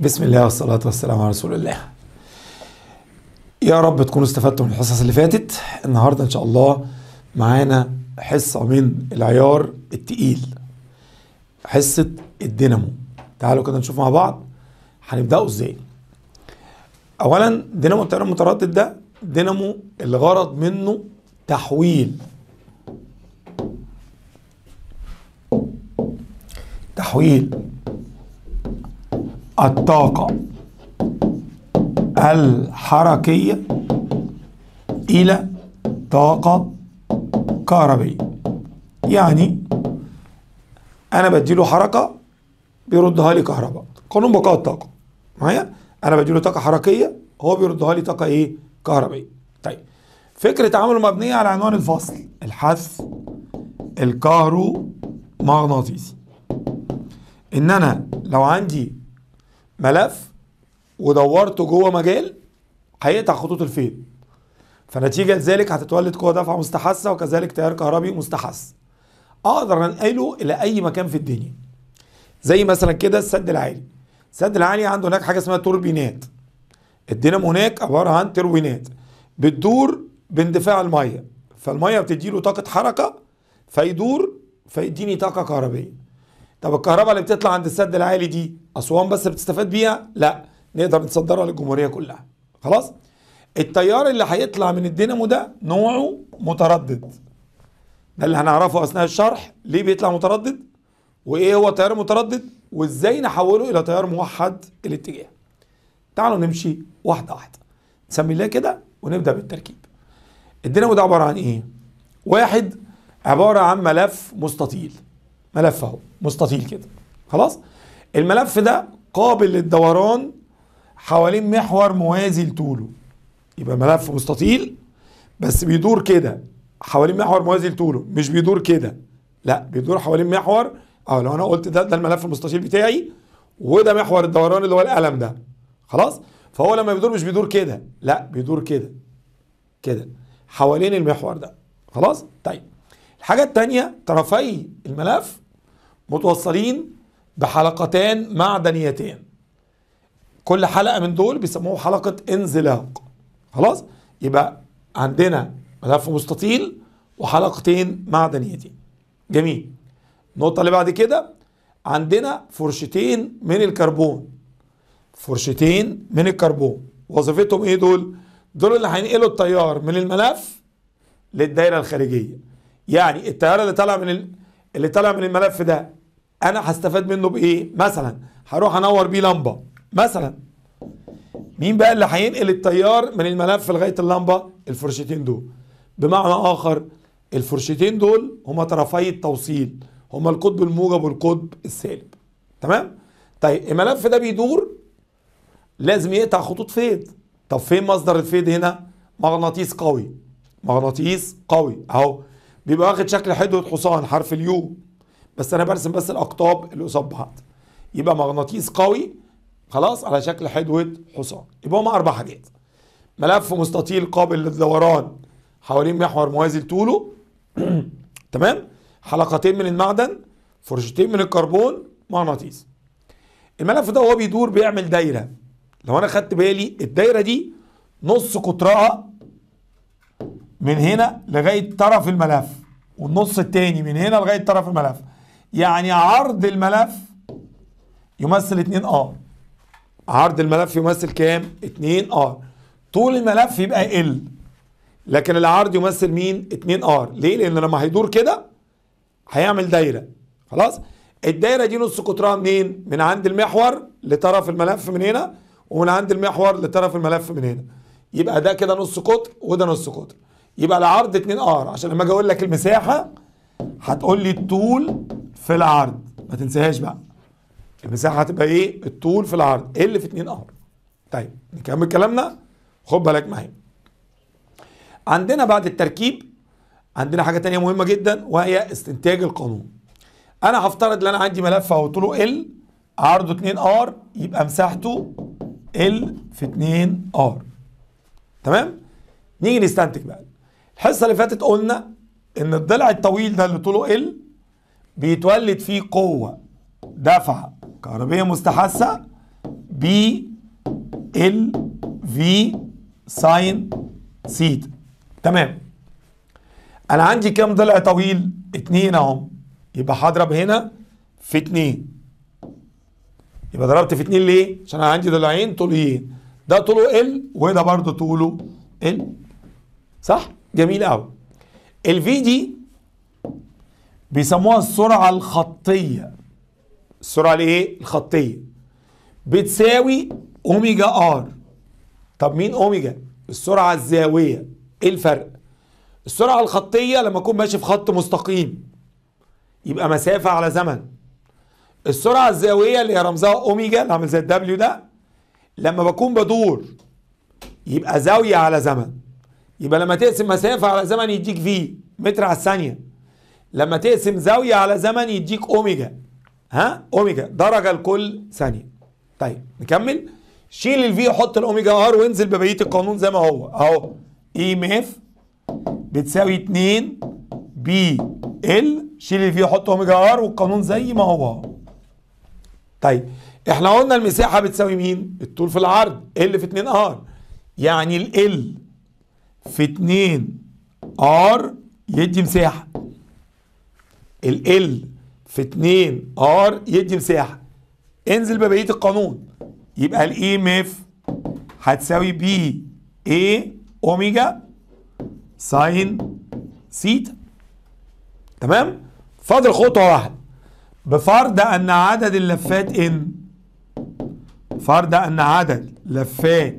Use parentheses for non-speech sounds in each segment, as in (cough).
بسم الله والصلاة والسلام على رسول الله يا رب تكونوا استفدتوا من الحصص اللي فاتت النهاردة إن شاء الله معانا حصة من العيار التقيل حصة الدينامو تعالوا كده نشوف مع بعض هنبدأوا إزاي أولا دينامو التيار المتردد ده دينامو الغرض منه تحويل تحويل الطاقة الحركية إلى طاقة كهربية يعني أنا بديله حركة بيردها لي كهرباء قانون بقاء الطاقة معايا أنا بديله طاقة حركية هو بيردها لي طاقة إيه كهربية طيب فكرة عمله مبنية على عنوان الفصل الحث الكهرومغناطيسي إن أنا لو عندي ملف ودورته جوه مجال هيقطع خطوط الفيل فنتيجة لذلك هتتولد قوة دفع مستحثة وكذلك تيار كهربي مستحث اقدر انقله الى اي مكان في الدنيا زي مثلا كده السد العالي السد العالي عنده هناك حاجة اسمها توربينات الدينامو هناك عبارة عن تروينات بتدور باندفاع المية فالمية بتديله طاقة حركة فيدور فيديني طاقة كهربية طب الكهرباء اللي بتطلع عند السد العالي دي اسوان بس بتستفاد بيها لا نقدر نصدرها للجمهوريه كلها خلاص التيار اللي هيطلع من الدينامو ده نوعه متردد ده اللي هنعرفه اثناء الشرح ليه بيطلع متردد وايه هو التيار المتردد وازاي نحوله الى تيار موحد الاتجاه تعالوا نمشي واحده واحده نسمي الله كده ونبدا بالتركيب الدينامو ده عباره عن ايه واحد عباره عن ملف مستطيل ملف اهو مستطيل كده خلاص الملف ده قابل للدوران حوالين محور موازي لطوله يبقى ملف مستطيل بس بيدور كده حوالين محور موازي لطوله مش بيدور كده لا بيدور حوالين محور اه لو انا قلت ده ده الملف المستطيل بتاعي وده محور الدوران اللي هو القلم ده خلاص فهو لما بيدور مش بيدور كده لا بيدور كده كده حوالين المحور ده خلاص طيب الحاجه الثانيه طرفي الملف متوصلين بحلقتان معدنيتين كل حلقة من دول بيسموه حلقة انزلاق خلاص يبقى عندنا ملف مستطيل وحلقتين معدنيتين جميل النقطة اللي بعد كده عندنا فرشتين من الكربون فرشتين من الكربون وظيفتهم ايه دول؟ دول اللي هينقلوا التيار من الملف للدائرة الخارجية يعني التيار اللي طالع من اللي طالع من الملف ده انا هستفاد منه بايه مثلا هروح انور بيه لمبه مثلا مين بقى اللي هينقل التيار من الملف لغايه اللمبه الفرشتين دول بمعنى اخر الفرشتين دول هما طرفي التوصيل هما القطب الموجب والقطب السالب تمام طيب الملف ده بيدور لازم يقطع خطوط فيض طب فين مصدر الفيض هنا مغناطيس قوي مغناطيس قوي اهو بيبقى واخد شكل حدوة حصان حرف اليو بس انا برسم بس الاقطاب اللي قصاد بعض يبقى مغناطيس قوي خلاص على شكل حدوه حصان يبقى هما اربع حاجات ملف مستطيل قابل للدوران حوالين محور موازي لطوله (clears throat) تمام حلقتين من المعدن فرشتين من الكربون مغناطيس الملف ده وهو بيدور بيعمل دايره لو انا خدت بالي الدايره دي نص قطرها من هنا لغايه طرف الملف والنص التاني من هنا لغايه طرف الملف يعني عرض الملف يمثل 2 ار عرض الملف يمثل كام 2 ار طول الملف يبقى ال لكن العرض يمثل مين 2 ار ليه لان لما هيدور كده هيعمل دايره خلاص الدايره دي نص قطرها منين من عند المحور لطرف الملف من هنا ومن عند المحور لطرف الملف من هنا يبقى ده كده نص قطر وده نص قطر يبقى العرض 2 ار عشان لما اجي اقول لك المساحه هتقول لي الطول في العرض ما تنساهاش بقى المساحه هتبقى ايه الطول في العرض ال في 2 ار طيب نكمل كلامنا خد بالك معايا عندنا بعد التركيب عندنا حاجه تانية مهمه جدا وهي استنتاج القانون انا هفترض ان انا عندي ملف اهو طوله ال عرضه 2 ار يبقى مساحته ال في 2 ار تمام نيجي نستنتج بقى الحصه اللي فاتت قلنا ان الضلع الطويل ده اللي طوله ال بيتولد فيه قوه دفعه كهربيه مستحثه بي ال في ساين سيت تمام انا عندي كام ضلع طويل اتنين اهم يبقى هضرب هنا في اتنين يبقى ضربت في اتنين ليه عشان انا عندي ضلعين طوليين ده طوله ال وده برضه طوله ال صح جميل قوي الفي دي بيسموها السرعة الخطية السرعة الايه الخطية بتساوي اوميجا ار طب مين اوميجا السرعة الزاوية ايه الفرق السرعة الخطية لما اكون ماشي في خط مستقيم يبقى مسافة على زمن السرعة الزاوية اللي هي رمزها اوميجا اللي عامل زي الدبليو ده لما بكون بدور يبقى زاوية على زمن يبقى لما تقسم مسافة على زمن يديك في متر على الثانية لما تقسم زاوية على زمن يديك أوميجا ها أوميجا درجة لكل ثانية طيب نكمل شيل الفي وحط الأوميجا ار وانزل ببقية القانون زي ما هو أهو إي ام اف بتساوي 2 بي ال شيل الفي وحط أوميجا ار والقانون زي ما هو طيب احنا قلنا المساحة بتساوي مين؟ الطول في العرض ال في 2 ار يعني ال في 2 ار يدي مساحه ال ال في 2 ار يدي مساحه انزل ببقيه القانون يبقى الاي ام e اف هتساوي بي اي اوميجا ساين سيتا تمام فاضل خطوه واحده بفرض ان عدد اللفات ان فرض ان عدد لفات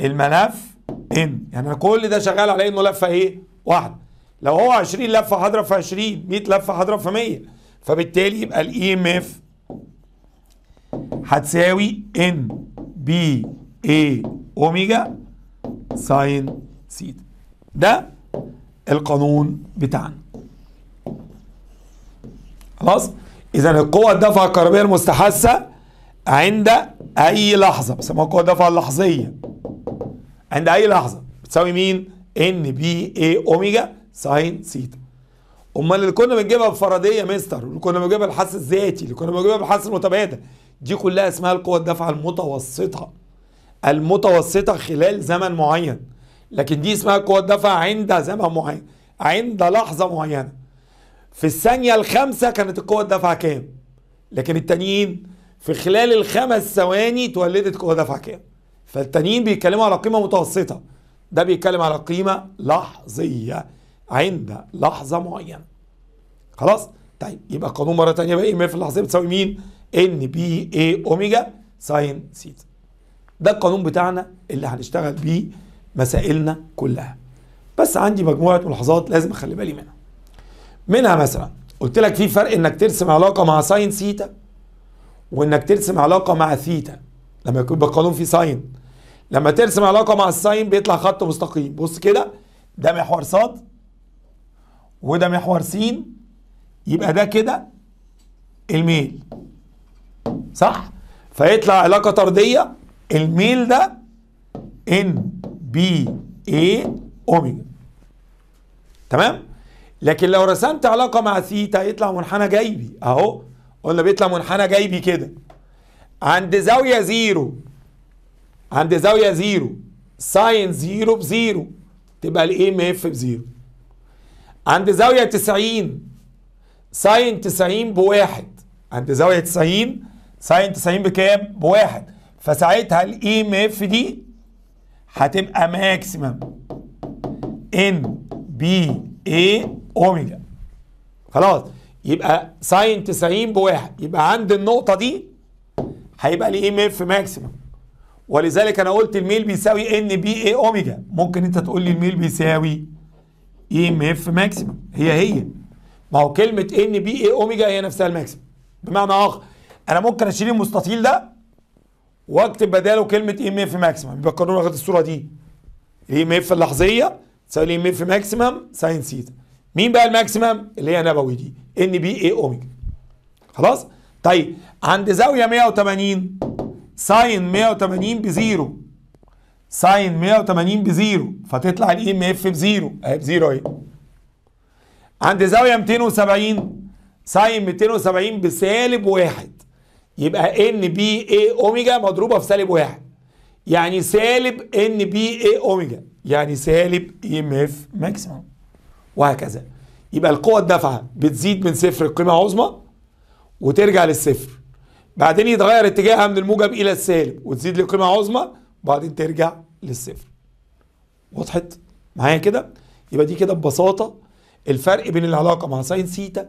الملف ان يعني انا كل ده شغال على انه لفه ايه واحده لو هو 20 لفه هضرب في 20 100 لفه هضرب في 100 فبالتالي يبقى الاي ام e اف هتساوي ان بي اي اوميجا ساين سيتا ده القانون بتاعنا خلاص اذا القوة الدافعة الكهربائية المستحثة عند اي لحظة ما القوة الدافعة اللحظية عند اي لحظه بتساوي مين ان بي اي اوميجا ساين ثيتا امال اللي كنا بنجيبها بفرديه مستر اللي كنا بنجيبها بالحث الذاتي اللي كنا بنجيبها بالحث المتبادل دي كلها اسمها القوى الدافعة المتوسطة المتوسطة خلال زمن معين لكن دي اسمها قوة الدفع عند زمن معين عند لحظة معينة في الثانية الخامسة كانت القوة الدافعة كام لكن التانيين في خلال الخمس ثواني اتولدت قوة دفع كام فالتانيين بيتكلموا على قيمة متوسطة ده بيتكلم على قيمة لحظية عند لحظة معينة خلاص طيب يبقى القانون مرة تانية بقى ام اف اللحظية بتساوي مين ان بي اي اوميجا ساين ثيتا ده القانون بتاعنا اللي هنشتغل بيه مسائلنا كلها بس عندي مجموعة ملاحظات لازم اخلي بالي منها منها مثلا قلت لك في فرق انك ترسم علاقة مع ساين سيتا وانك ترسم علاقة مع ثيتا لما يكون بالقانون في ساين لما ترسم علاقه مع الساين بيطلع خط مستقيم بص كده ده محور ص وده محور س يبقى ده كده الميل صح فيطلع علاقه طرديه الميل ده ان بي اي اوميجا تمام لكن لو رسمت علاقه مع ثيتا يطلع منحنى جيبي اهو قلنا بيطلع منحنى جيبي كده عند زاويه زيرو عند زاويه زيرو ساين زيرو بزيرو تبقى الاي ام اف بزيرو عند زاويه 90 ساين 90 بواحد عند زاويه 90 ساين 90 بكام؟ بواحد فساعتها الاي ام اف دي هتبقى ماكسيمم ان بي اي اوميجا خلاص يبقى ساين 90 بواحد يبقى عند النقطه دي هيبقى الاي ام اف ماكسيمم ولذلك انا قلت الميل بيساوي ان بي اي اوميجا ممكن انت تقول لي الميل بيساوي اي ام اف ماكسيمم هي هي ما هو كلمه ان بي اي اوميجا هي نفسها الماكسيمم بمعنى اخر انا ممكن اشيل المستطيل ده واكتب بداله كلمه اي ام اف ماكسيمم يبقى القانون واخد الصوره دي الاي ام اف اللحظيه تساوي الاي ام اف ماكسيمم ساين ثيتا مين بقى الماكسيمم اللي هي نبوي دي ان بي اي اوميجا خلاص طيب عند زاويه 180 ساين 180 بزيرو ساين 180 بزيرو فتطلع الاي ام e اف بزيرو اهي بزيرو اهي عند زاويه 270 ساين 270 بسالب واحد يبقى ان بي اي اوميجا مضروبه في سالب واحد يعني سالب ان بي اي اوميجا يعني سالب اي ام اف ماكسيموم وهكذا يبقى القوة الدافعة بتزيد من صفر القيمة العظمى وترجع للصفر بعدين يتغير اتجاهها من الموجب الى السالب وتزيد لقيمه عظمى وبعدين ترجع للصفر وضحت معايا كده يبقى دي كده ببساطه الفرق بين العلاقه مع ساين ثيتا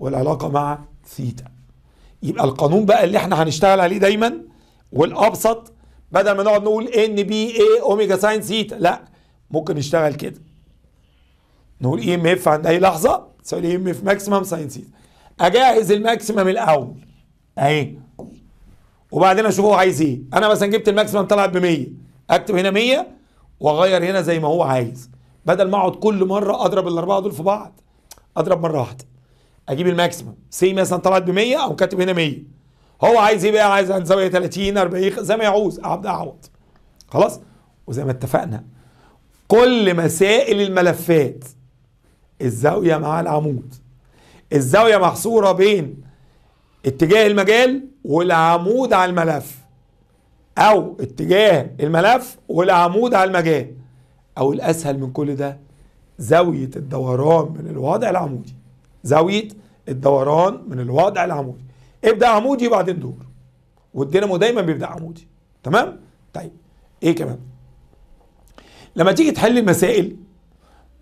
والعلاقه مع ثيتا يبقى القانون بقى اللي احنا هنشتغل عليه دايما والابسط بدل ما نقعد نقول ان بي اي اوميجا ساين ثيتا لا ممكن نشتغل كده نقول اي ام اف عند اي لحظه تساوي ام اف ماكسيمم ساين ثيتا اجهز الماكسيمم الاول اهي وبعدين اشوف هو عايز ايه انا مثلا جبت الماكسيمم طلعت ب 100 اكتب هنا 100 واغير هنا زي ما هو عايز بدل ما اقعد كل مره اضرب الاربعه دول في بعض اضرب مره واحده اجيب الماكسيمم سي مثلا طلعت ب 100 او كاتب هنا 100 هو عايز ايه بقى عايز عن زاويه 30 40 زي ما يعوز اقعد اعوض خلاص وزي ما اتفقنا كل مسائل الملفات الزاويه مع العمود الزاويه محصوره بين اتجاه المجال والعمود على الملف او اتجاه الملف والعمود على المجال او الاسهل من كل ده زاويه الدوران من الوضع العمودي زاويه الدوران من الوضع العمودي ابدا عمودي وبعدين دور والدينامو دايما بيبدا عمودي تمام طيب ايه كمان لما تيجي تحل المسائل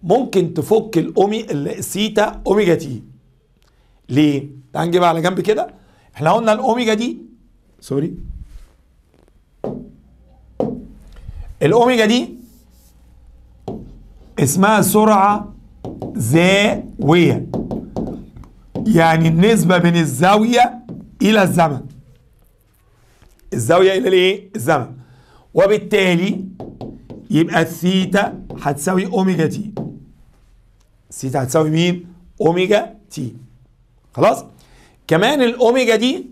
ممكن تفك الاومي السيتا اوميجا تي ليه تعال نجيبها على جنب كده احنا قلنا الاوميجا دي سوري الاوميجا دي اسمها سرعه زاويه يعني النسبه بين الزاويه الى الزمن الزاويه الى الايه الزمن وبالتالي يبقى الثيتا هتساوي اوميجا تي الثيتا هتساوي مين اوميجا تي خلاص كمان الاوميجا دي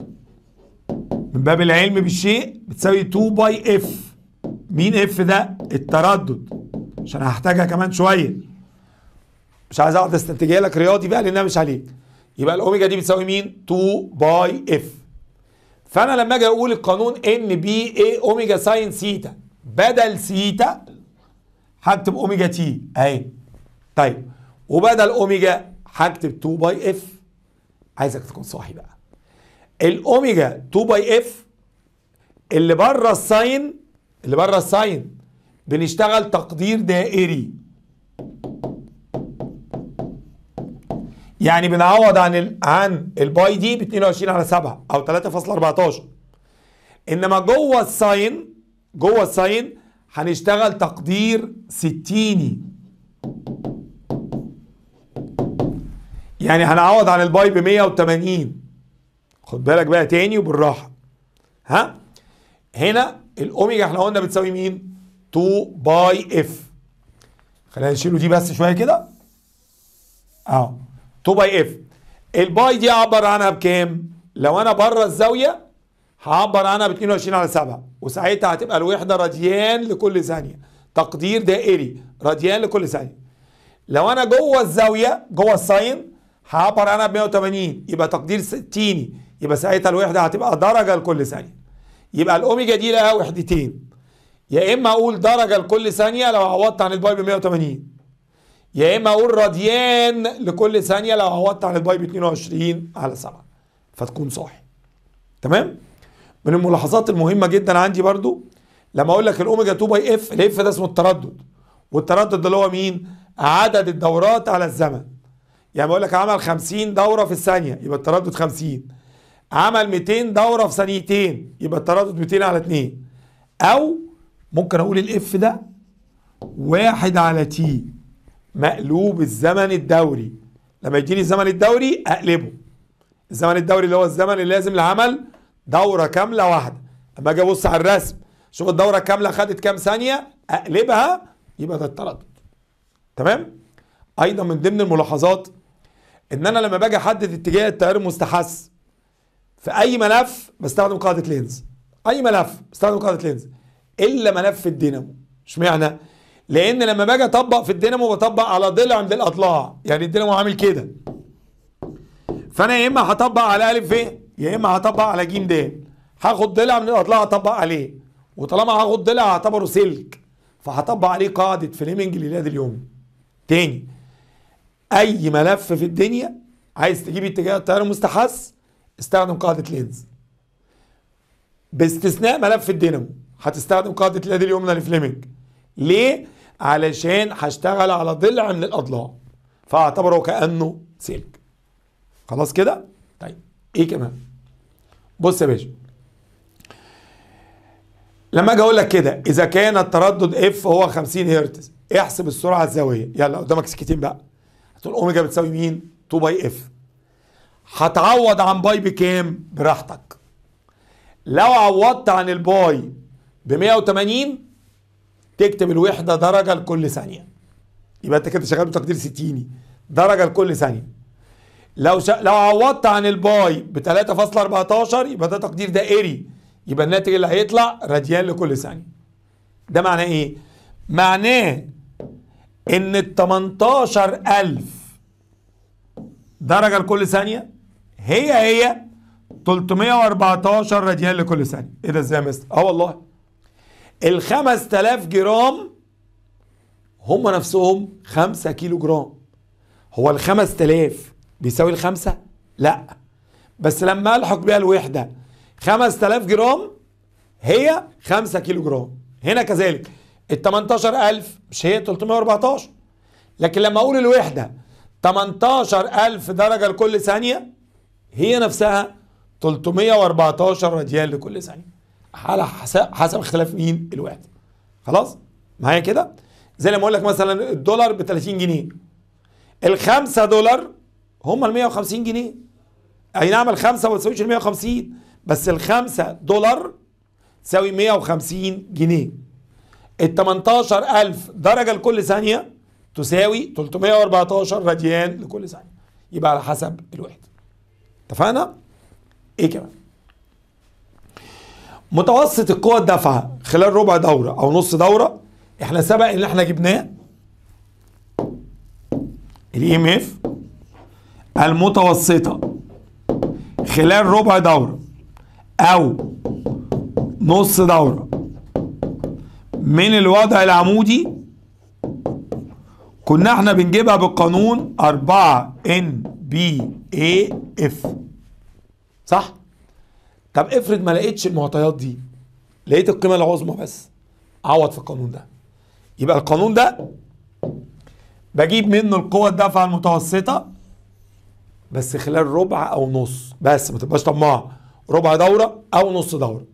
من باب العلم بالشيء بتساوي 2 باي اف مين اف ده التردد عشان هحتاجها كمان شويه مش عايز اقعد استنتجها لك رياضي بقى لانها مش عليك يبقى الاوميجا دي بتساوي مين 2 باي اف فانا لما اجي اقول القانون ان بي اي اوميجا ساين سيتا بدل سيتا هكتب اوميجا تي اهي طيب وبدل اوميجا هكتب 2 باي اف عايزك تكون صاحي بقى الاوميجا 2 باي اف اللي بره الساين اللي بره الساين بنشتغل تقدير دائري يعني بنعوض عن ال... عن الباي دي ب 22 على 7 او 3.14 انما جوه الساين جوه الساين هنشتغل تقدير ستيني يعني هنعوض عن الباي ب 180 خد بالك بقى تاني وبالراحه ها هنا الاوميجا احنا قلنا بتساوي مين 2 باي اف خلينا نشيله دي بس شويه كده اهو 2 باي اف الباي دي اعبر عنها بكام لو انا بره الزاويه هعبر عنها ب 22 على 7 وساعتها هتبقى الوحده راديان لكل ثانيه تقدير دائري راديان لكل ثانيه لو انا جوه الزاويه جوه الساين هعبر انا ب 180 يبقى تقدير 60 يبقى ساعتها الوحده هتبقى درجه لكل ثانيه يبقى الاوميجا دي لها وحدتين يا اما اقول درجه لكل ثانيه لو عوضت عن الباي ب 180 يا اما اقول راديان لكل ثانيه لو عوضت عن الباي ب 22 على 7 فتكون صاحي تمام من الملاحظات المهمه جدا عندي برضو لما اقول لك الاوميجا 2 باي اف الاف ده اسمه التردد والتردد اللي هو مين عدد الدورات على الزمن يعني بقول لك عمل 50 دوره في الثانيه يبقى التردد 50 عمل 200 دوره في ثانيتين يبقى التردد 200 على 2 او ممكن اقول الاف ده واحد على تي مقلوب الزمن الدوري لما يجيني الزمن الدوري اقلبه الزمن الدوري اللي هو الزمن اللي لازم لعمل دوره كامله واحده اما اجي ابص على الرسم شوف الدوره كامله خدت كام ثانيه اقلبها يبقى ده التردد تمام ايضا من ضمن الملاحظات ان انا لما باجي احدد اتجاه التيار المستحث في اي ملف بستخدم قاعده لينز اي ملف بستخدم قاعده لينز الا ملف الدينامو اشمعنى لان لما باجي اطبق في الدينامو بطبق على ضلع من الاضلاع يعني الدينامو عامل كده فانا يا اما هطبق على ا ب يا اما هطبق على ج د هاخد ضلع من الاضلاع هطبق عليه وطالما هاخد ضلع هعتبره سلك فهطبق عليه قاعده فليمنج للياد اليوم تاني اي ملف في الدنيا عايز تجيب اتجاه التيار المستحث استخدم قاعده لينز باستثناء ملف الدينامو هتستخدم قاعده اليد اليمنى لفليمنج ليه علشان هشتغل على ضلع من الاضلاع فاعتبره كانه سلك خلاص كده طيب ايه كمان بص يا باشا لما اجي اقول لك كده اذا كان التردد اف هو 50 هرتز احسب السرعه الزاويه يلا قدامك سكتين بقى هتقول اوميجا بتساوي مين 2 باي اف هتعوض عن باي بكام براحتك لو عوضت عن الباي ب 180 تكتب الوحده درجه لكل ثانيه يبقى انت كده شغال بتقدير ستيني درجه لكل ثانيه لو شا... لو عوضت عن الباي ب 3.14 يبقى ده تقدير دائري يبقى الناتج اللي هيطلع راديان لكل ثانيه ده معناه ايه معناه ان ال 18000 درجه لكل ثانيه هي هي 314 راديان لكل ثانيه ايه ده ازاي يا مستر اه والله ال 5000 جرام هم نفسهم 5 كيلو جرام هو ال 5000 بيساوي الخمسة؟ لا بس لما الحق بيها الوحدة 5000 جرام هي 5 كيلو جرام هنا كذلك ال 18000 مش هي 314 لكن لما اقول الوحده 18000 درجه لكل ثانيه هي نفسها 314 راديان لكل ثانيه على حسب حسب اختلاف مين الوحده خلاص معايا كده زي لما اقول لك مثلا الدولار ب 30 جنيه ال 5 دولار هم ال 150 جنيه اي نعم الخمسه ما تساويش ال 150 بس ال 5 دولار تساوي 150 جنيه ال 18000 درجه لكل ثانيه تساوي 314 راديان لكل ثانيه يبقى على حسب الوحده اتفقنا ايه كمان متوسط القوى الدافعه خلال ربع دوره او نص دوره احنا سبق ان احنا جبناه الاي ام e اف المتوسطه خلال ربع دوره او نص دوره من الوضع العمودي كنا احنا بنجيبها بالقانون 4 ان بي اي اف صح طب افرض ما لقيتش المعطيات دي لقيت القيمه العظمى بس عوض في القانون ده يبقى القانون ده بجيب منه القوى الدافعه المتوسطه بس خلال ربع او نص بس ما تبقاش طماع ربع دوره او نص دوره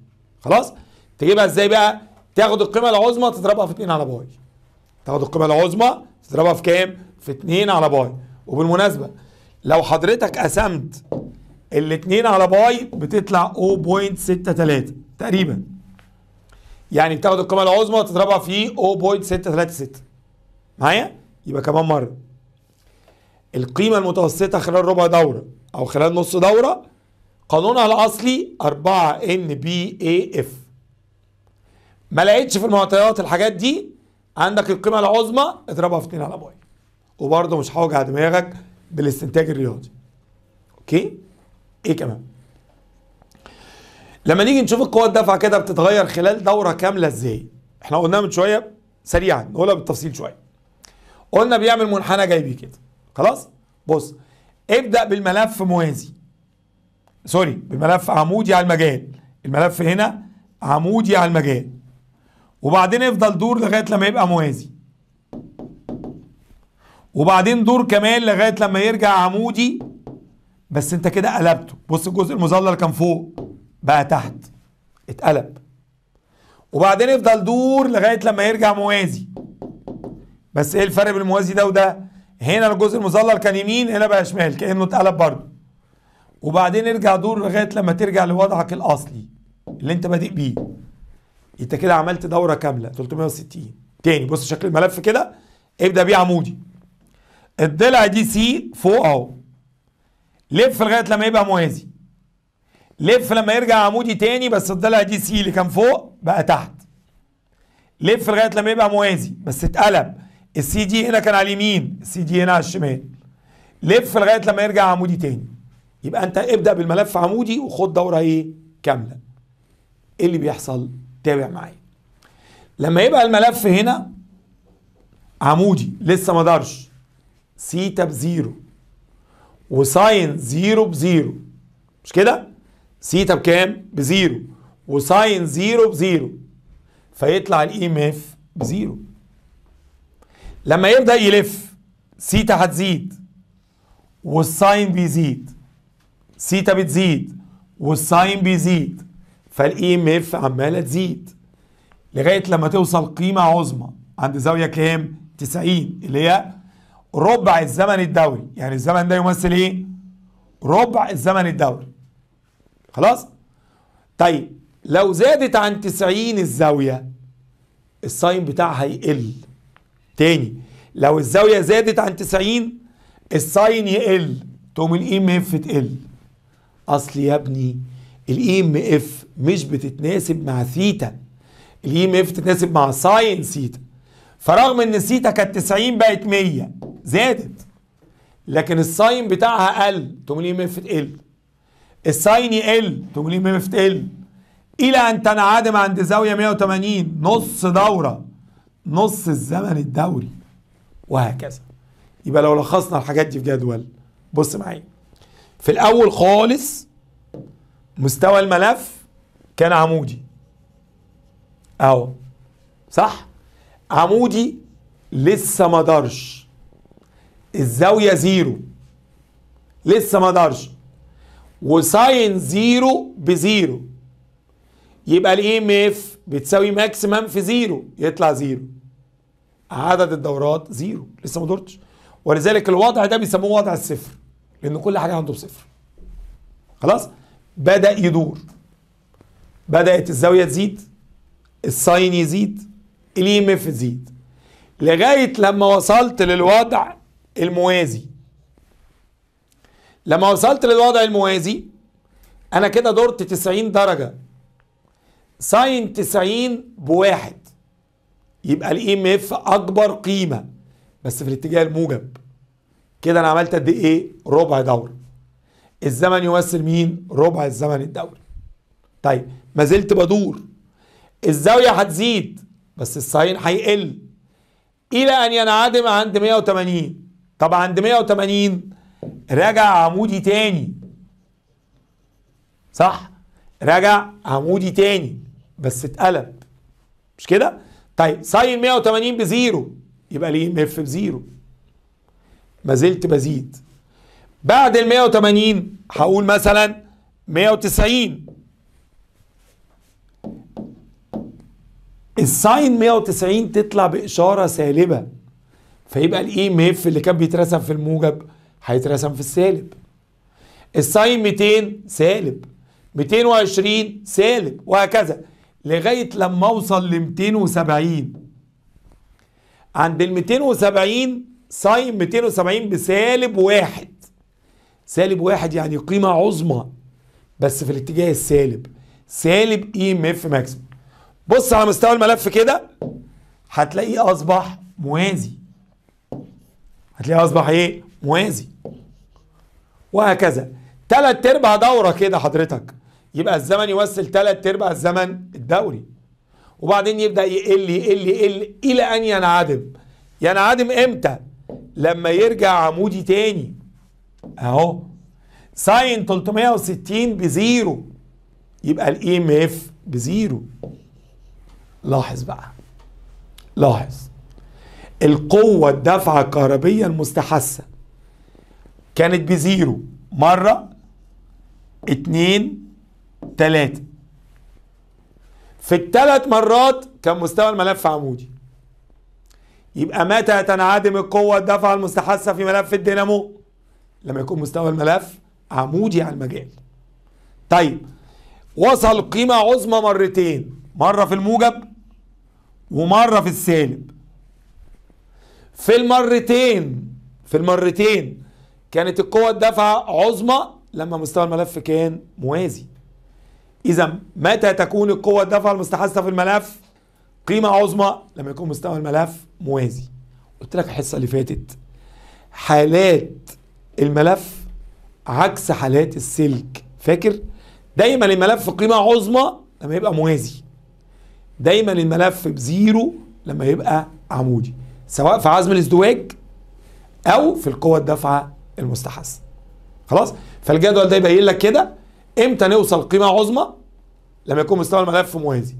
خلاص تجيبها ازاي بقى تاخد القيمه العظمى تضربها في 2 على باي تاخد القيمه العظمى تضربها في كام في 2 على باي وبالمناسبه لو حضرتك قسمت 2 على باي بتطلع 0.63 تقريبا يعني بتاخد القيمه العظمى تضربها في 0.636 معايا يبقى كمان مره القيمه المتوسطه خلال ربع دوره او خلال نص دوره قانونها الاصلي 4 ان بي اي اف ما لقيتش في المعطيات الحاجات دي عندك القيمه العظمى اضربها في 2 على باي وبرده مش هوجع دماغك بالاستنتاج الرياضي اوكي ايه كمان لما نيجي نشوف القوى الدافعه كده بتتغير خلال دوره كامله ازاي احنا قلناها من شويه سريعا نقولها بالتفصيل شويه قلنا بيعمل منحنى جاي بيه كده خلاص بص ابدا بالملف موازي سوري بملف عمودي على المجال الملف هنا عمودي على المجال وبعدين افضل دور لغايه لما يبقى موازي وبعدين دور كمان لغايه لما يرجع عمودي بس انت كده قلبته بص الجزء المظلل كان فوق بقى تحت اتقلب وبعدين افضل دور لغايه لما يرجع موازي بس ايه الفرق بين الموازي ده وده هنا الجزء المظلل كان يمين هنا بقى شمال كانه اتقلب برضه وبعدين ارجع دور لغايه لما ترجع لوضعك الاصلي اللي انت بادئ بيه انت كده عملت دوره كامله 360 تاني بص شكل الملف كده ابدا بيه عمودي الضلع دي سي فوق اهو لف لغايه لما يبقى موازي لف لما يرجع عمودي تاني بس الضلع دي سي اللي كان فوق بقى تحت لف لغايه لما يبقى موازي بس اتقلب السي دي هنا كان على اليمين السي دي هنا على الشمال لف لغايه لما يرجع عمودي تاني يبقى انت ابدا بالملف عمودي وخد دوره ايه كامله ايه اللي بيحصل تابع معايا لما يبقى الملف هنا عمودي لسه ما دارش سيتا بزيرو وساين زيرو بزيرو مش كده سيتا بكام بزيرو وساين زيرو بزيرو فيطلع الاي ام اف بزيرو لما يبدا يلف سيتا هتزيد والساين بيزيد سيتا بتزيد والساين بيزيد فالاي ام اف عماله تزيد لغايه لما توصل قيمه عظمى عند زاويه كام 90 اللي هي ربع الزمن الدوري يعني الزمن ده يمثل ايه ربع الزمن الدوري خلاص طيب لو زادت عن 90 الزاويه الساين بتاعها يقل تاني لو الزاويه زادت عن 90 الساين يقل تقوم الاي ام اف تقل اصل يا ابني الاي ام e اف مش بتتناسب مع ثيتا الاي ام e اف تتناسب مع ساين ثيتا فرغم ان ثيتا كانت 90 بقت 100 زادت لكن الساين بتاعها قل تقوم الاي ام e اف تقل الساين يقل تقوم الاي ام اف تقل الى ان تنعدم عند زاويه 180 نص دوره نص الزمن الدوري وهكذا يبقى لو لخصنا الحاجات دي في جدول بص معايا في الاول خالص مستوى الملف كان عمودي اهو صح عمودي لسه ما دارش الزاويه زيرو لسه ما دارش وساين زيرو بزيرو يبقى الاي ام e اف بتساوي ماكسيمم في زيرو يطلع زيرو عدد الدورات زيرو لسه ما دورتش ولذلك الوضع ده بيسموه وضع الصفر لان كل حاجه عنده بصفر خلاص بدأ يدور بدأت الزاوية تزيد الساين يزيد الام اف تزيد لغاية لما وصلت للوضع الموازي لما وصلت للوضع الموازي انا كده دورت 90 درجة ساين 90 بواحد يبقى الام اف اكبر قيمة بس في الاتجاه الموجب كده انا عملت قد ايه ربع دوره الزمن يمثل مين ربع الزمن الدوري طيب ما زلت بدور الزاويه هتزيد بس الساين هيقل الى ان ينعدم عند 180 طب عند 180 رجع عمودي تاني صح رجع عمودي تاني بس اتقلب مش كده طيب ساين 180 بزيرو يبقى ليه ملف بزيرو ما زلت بزيد بعد ال 180 هقول مثلا 190 الساين 190 تطلع بإشارة سالبة فيبقى الاي ام e اف اللي كان بيترسم في الموجب هيترسم في السالب الساين 200 سالب 220 سالب وهكذا لغاية لما اوصل ل 270 عند ال 270 ساين 270 بسالب واحد سالب واحد يعني قيمة عظمى بس في الاتجاه السالب سالب اي ام اف ماكس بص على مستوى الملف كده هتلاقيه اصبح موازي هتلاقيه اصبح ايه موازي وهكذا تلات ارباع دورة كده حضرتك يبقى الزمن يمثل تلات ارباع الزمن الدوري وبعدين يبدأ يقل يقل يقل إلى أن ينعدم ينعدم إمتى؟ لما يرجع عمودي تاني اهو ساين 360 بزيرو يبقى الاي ام e اف بزيرو لاحظ بقى لاحظ القوة الدافعة الكهربية المستحثة كانت بزيرو مرة اتنين تلاتة في الثلاث مرات كان مستوى الملف عمودي يبقى متى تنعدم القوة الدافعة المستحثة في ملف الدينامو لما يكون مستوى الملف عمودي يعني على المجال طيب وصل قيمة عظمى مرتين مرة في الموجب ومرة في السالب في المرتين في المرتين كانت القوة الدافعة عظمى لما مستوى الملف كان موازي إذا متى تكون القوة الدافعة المستحثة في الملف قيمة عظمى لما يكون مستوى الملف موازي قلت لك الحصة اللي فاتت حالات الملف عكس حالات السلك فاكر دايما الملف قيمه عظمى لما يبقى موازي دايما الملف بزيرو لما يبقى عمودي سواء في عزم الازدواج او في القوى الدافعه المستحثه خلاص فالجدول ده يبين لك كده امتى نوصل قيمه عظمى لما يكون مستوى الملف موازي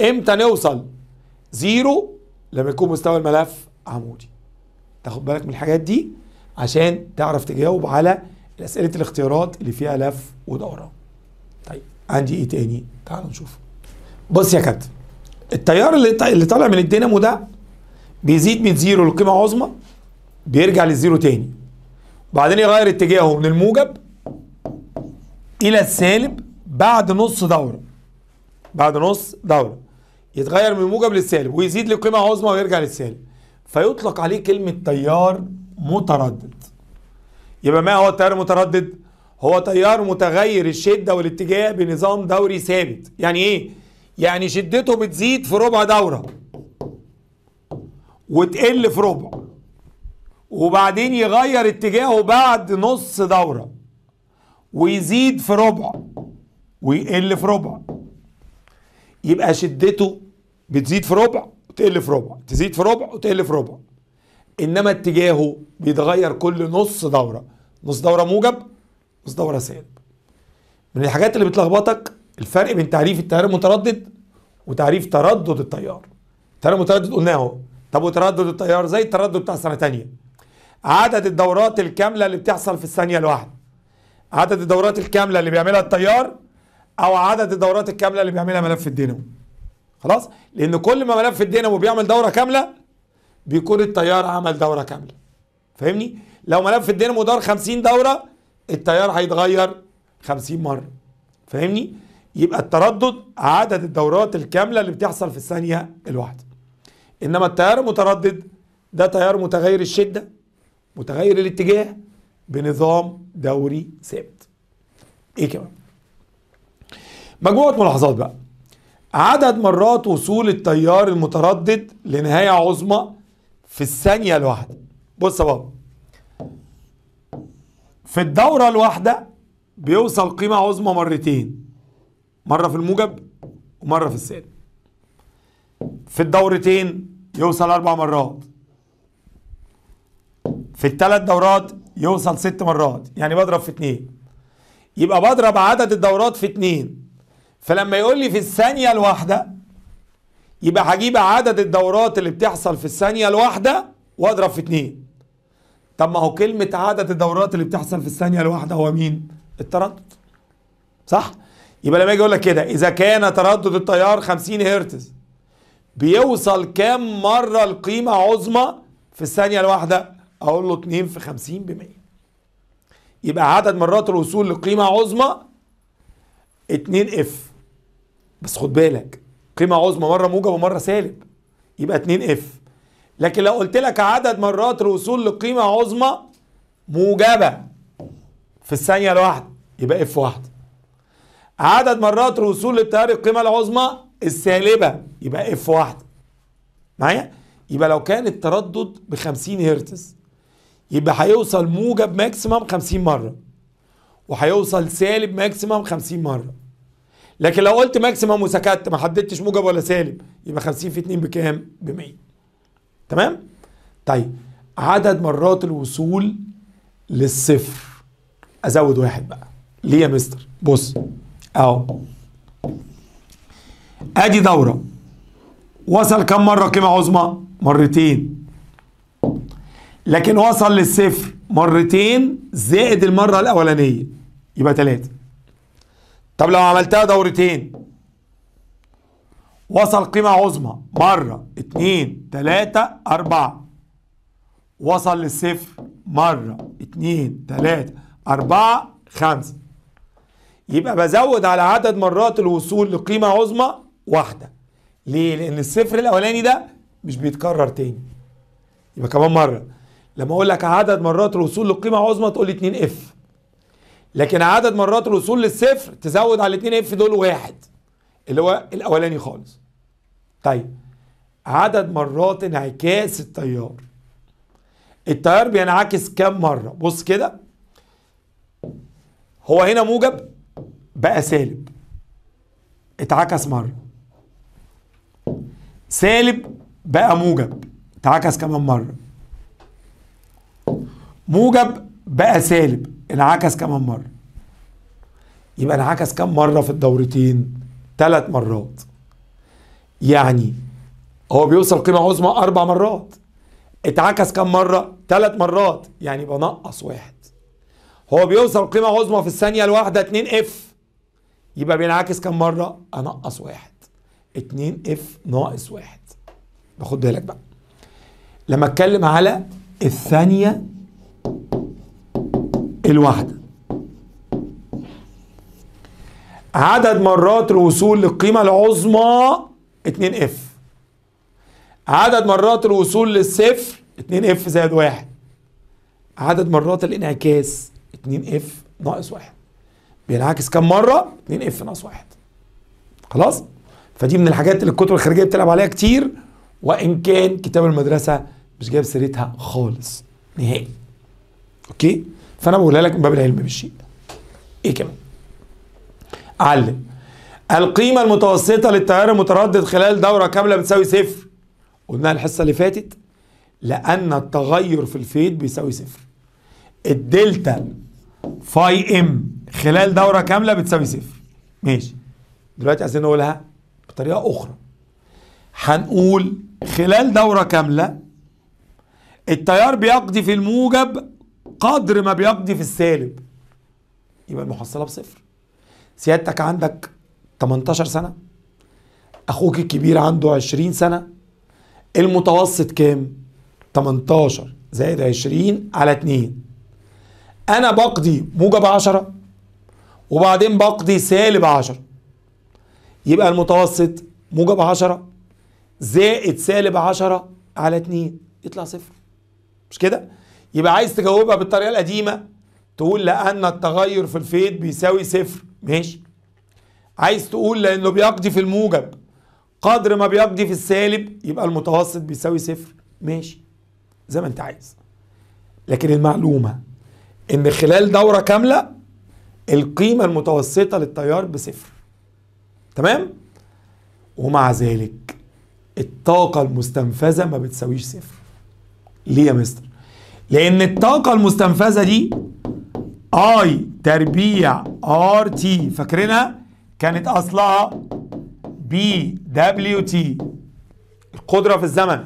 امتى نوصل زيرو لما يكون مستوى الملف عمودي تاخد بالك من الحاجات دي عشان تعرف تجاوب على أسئلة الاختيارات اللي فيها لف ودوران طيب عندي ايه تاني تعالوا نشوف بص يا كابتن التيار اللي اللي طالع من الدينامو ده بيزيد من زيرو لقيمه عظمى بيرجع للزيرو تاني وبعدين يغير اتجاهه من الموجب الى السالب بعد نص دوره بعد نص دوره يتغير من الموجب للسالب ويزيد لقيمه عظمى ويرجع للسالب فيطلق عليه كلمه تيار متردد يبقى ما هو التيار المتردد هو تيار متغير الشدة والاتجاه بنظام دوري ثابت يعني ايه يعني شدته بتزيد في ربع دورة وتقل في ربع وبعدين يغير اتجاهه بعد نص دورة ويزيد في ربع ويقل في ربع يبقى شدته بتزيد في ربع وتقل في ربع تزيد في ربع وتقل في ربع انما اتجاهه بيتغير كل نص دوره نص دوره موجب نص دوره سالب من الحاجات اللي بتلخبطك الفرق بين تعريف التيار المتردد وتعريف تردد التيار التيار المتردد قلناه اهو طب وتردد التيار زي التردد بتاع سنه تانية عدد الدورات الكامله اللي بتحصل في الثانيه الواحده عدد الدورات الكامله اللي بيعملها التيار او عدد الدورات الكامله اللي بيعملها ملف الدينامو خلاص لان كل ما ملف الدينامو بيعمل دوره كامله بيكون التيار عمل دوره كامله فاهمني لو ملف الدينامو دار 50 دوره التيار هيتغير 50 مره فاهمني يبقى التردد عدد الدورات الكامله اللي بتحصل في الثانيه الواحده انما التيار المتردد ده تيار متغير الشده متغير الاتجاه بنظام دوري ثابت ايه كمان مجموعه ملاحظات بقى عدد مرات وصول التيار المتردد لنهايه عظمى في الثانية الواحدة بص يا بابا في الدورة الواحدة بيوصل قيمة عظمى مرتين مرة في الموجب ومرة في السالب في الدورتين يوصل أربع مرات في الثلاث دورات يوصل ست مرات يعني بضرب في اتنين يبقى بضرب عدد الدورات في اتنين فلما يقول لي في الثانية الواحدة يبقى هجيب عدد الدورات اللي بتحصل في الثانيه الواحده واضرب في اتنين طب ما هو كلمه عدد الدورات اللي بتحصل في الثانيه الواحده هو مين التردد صح يبقى لما اجي اقول لك كده اذا كان تردد التيار 50 هرتز بيوصل كام مره لقيمه عظمى في الثانيه الواحده اقول له 2 في 50 ب 100 يبقى عدد مرات الوصول لقيمه عظمى 2 اف بس خد بالك قيمه عظمى مره موجب ومره سالب يبقى 2 اف لكن لو قلت لك عدد مرات الوصول لقيمه عظمى موجبه في الثانيه الواحده يبقى اف واحده عدد مرات الوصول للتيار القيمه العظمى السالبه يبقى اف واحده معايا يبقى لو كان التردد ب 50 هرتز يبقى هيوصل موجب ماكسيمم 50 مره وهيوصل سالب ماكسيمم 50 مره لكن لو قلت ماكسيمم وسكت ما حددتش موجب ولا سالب يبقى 50 في 2 بكام؟ ب 100 تمام؟ طيب عدد مرات الوصول للصفر ازود واحد بقى ليه يا مستر؟ بص اهو ادي دوره وصل كم مره قيمه عظمى؟ مرتين لكن وصل للصفر مرتين زائد المره الاولانيه يبقى ثلاثه طب لو عملتها دورتين وصل قيمة عظمى مرة اتنين تلاتة أربعة وصل للصفر مرة اتنين تلاتة أربعة خمسة يبقى بزود على عدد مرات الوصول لقيمة عظمى واحدة ليه؟ لأن الصفر الأولاني ده مش بيتكرر تاني يبقى كمان مرة لما أقول لك عدد مرات الوصول لقيمة عظمى تقول لي اتنين اف لكن عدد مرات الوصول للصفر تزود على الاثنين اف دول واحد اللي هو الاولاني خالص طيب عدد مرات انعكاس التيار التيار بينعكس كام مره بص كده هو هنا موجب بقى سالب اتعكس مره سالب بقى موجب اتعكس كمان مره موجب بقى سالب انعكس كمان مره يبقى انعكس كم مره في الدورتين ثلاث مرات يعني هو بيوصل قيمه عظمى اربع مرات اتعكس كم مره ثلاث مرات يعني يبقى واحد هو بيوصل قيمه عظمى في الثانيه الواحده 2 اف يبقى بينعكس كم مره انقص واحد 2 اف ناقص واحد باخد بالك بقى لما اتكلم على الثانيه الواحدة عدد مرات الوصول للقيمة العظمى 2 اف عدد مرات الوصول للصفر 2 اف زائد واحد عدد مرات الانعكاس 2 اف ناقص واحد بينعكس كم مرة 2 اف ناقص واحد خلاص فدي من الحاجات اللي الكتب الخارجية بتلعب عليها كتير وان كان كتاب المدرسة مش جايب سيرتها خالص نهائي اوكي فانا بقولها لك من باب العلم بالشيء ايه كمان علم القيمة المتوسطة للتيار المتردد خلال دورة كاملة بتساوي صفر قلناها الحصة اللي فاتت لأن التغير في الفيد بيساوي صفر الدلتا فاي ام خلال دورة كاملة بتساوي صفر ماشي دلوقتي عايزين نقولها بطريقة أخرى هنقول خلال دورة كاملة التيار بيقضي في الموجب قدر ما بيقضي في السالب يبقى المحصله بصفر سيادتك عندك 18 سنه اخوك الكبير عنده 20 سنه المتوسط كام 18 زائد 20 على 2 انا بقضي موجب 10 وبعدين بقضي سالب 10 يبقى المتوسط موجب 10 زائد سالب 10 على 2 يطلع صفر مش كده يبقى عايز تجاوبها بالطريقه القديمه تقول لان التغير في الفيد بيساوي صفر ماشي عايز تقول لانه بيقضي في الموجب قدر ما بيقضي في السالب يبقى المتوسط بيساوي صفر ماشي زي ما انت عايز لكن المعلومه ان خلال دوره كامله القيمه المتوسطه للتيار بصفر تمام ومع ذلك الطاقه المستنفذه ما بتساويش صفر ليه يا مستر لان الطاقه المستنفذه دي اي تربيع ار تي فاكرينها كانت اصلها بي دبليو تي القدره في الزمن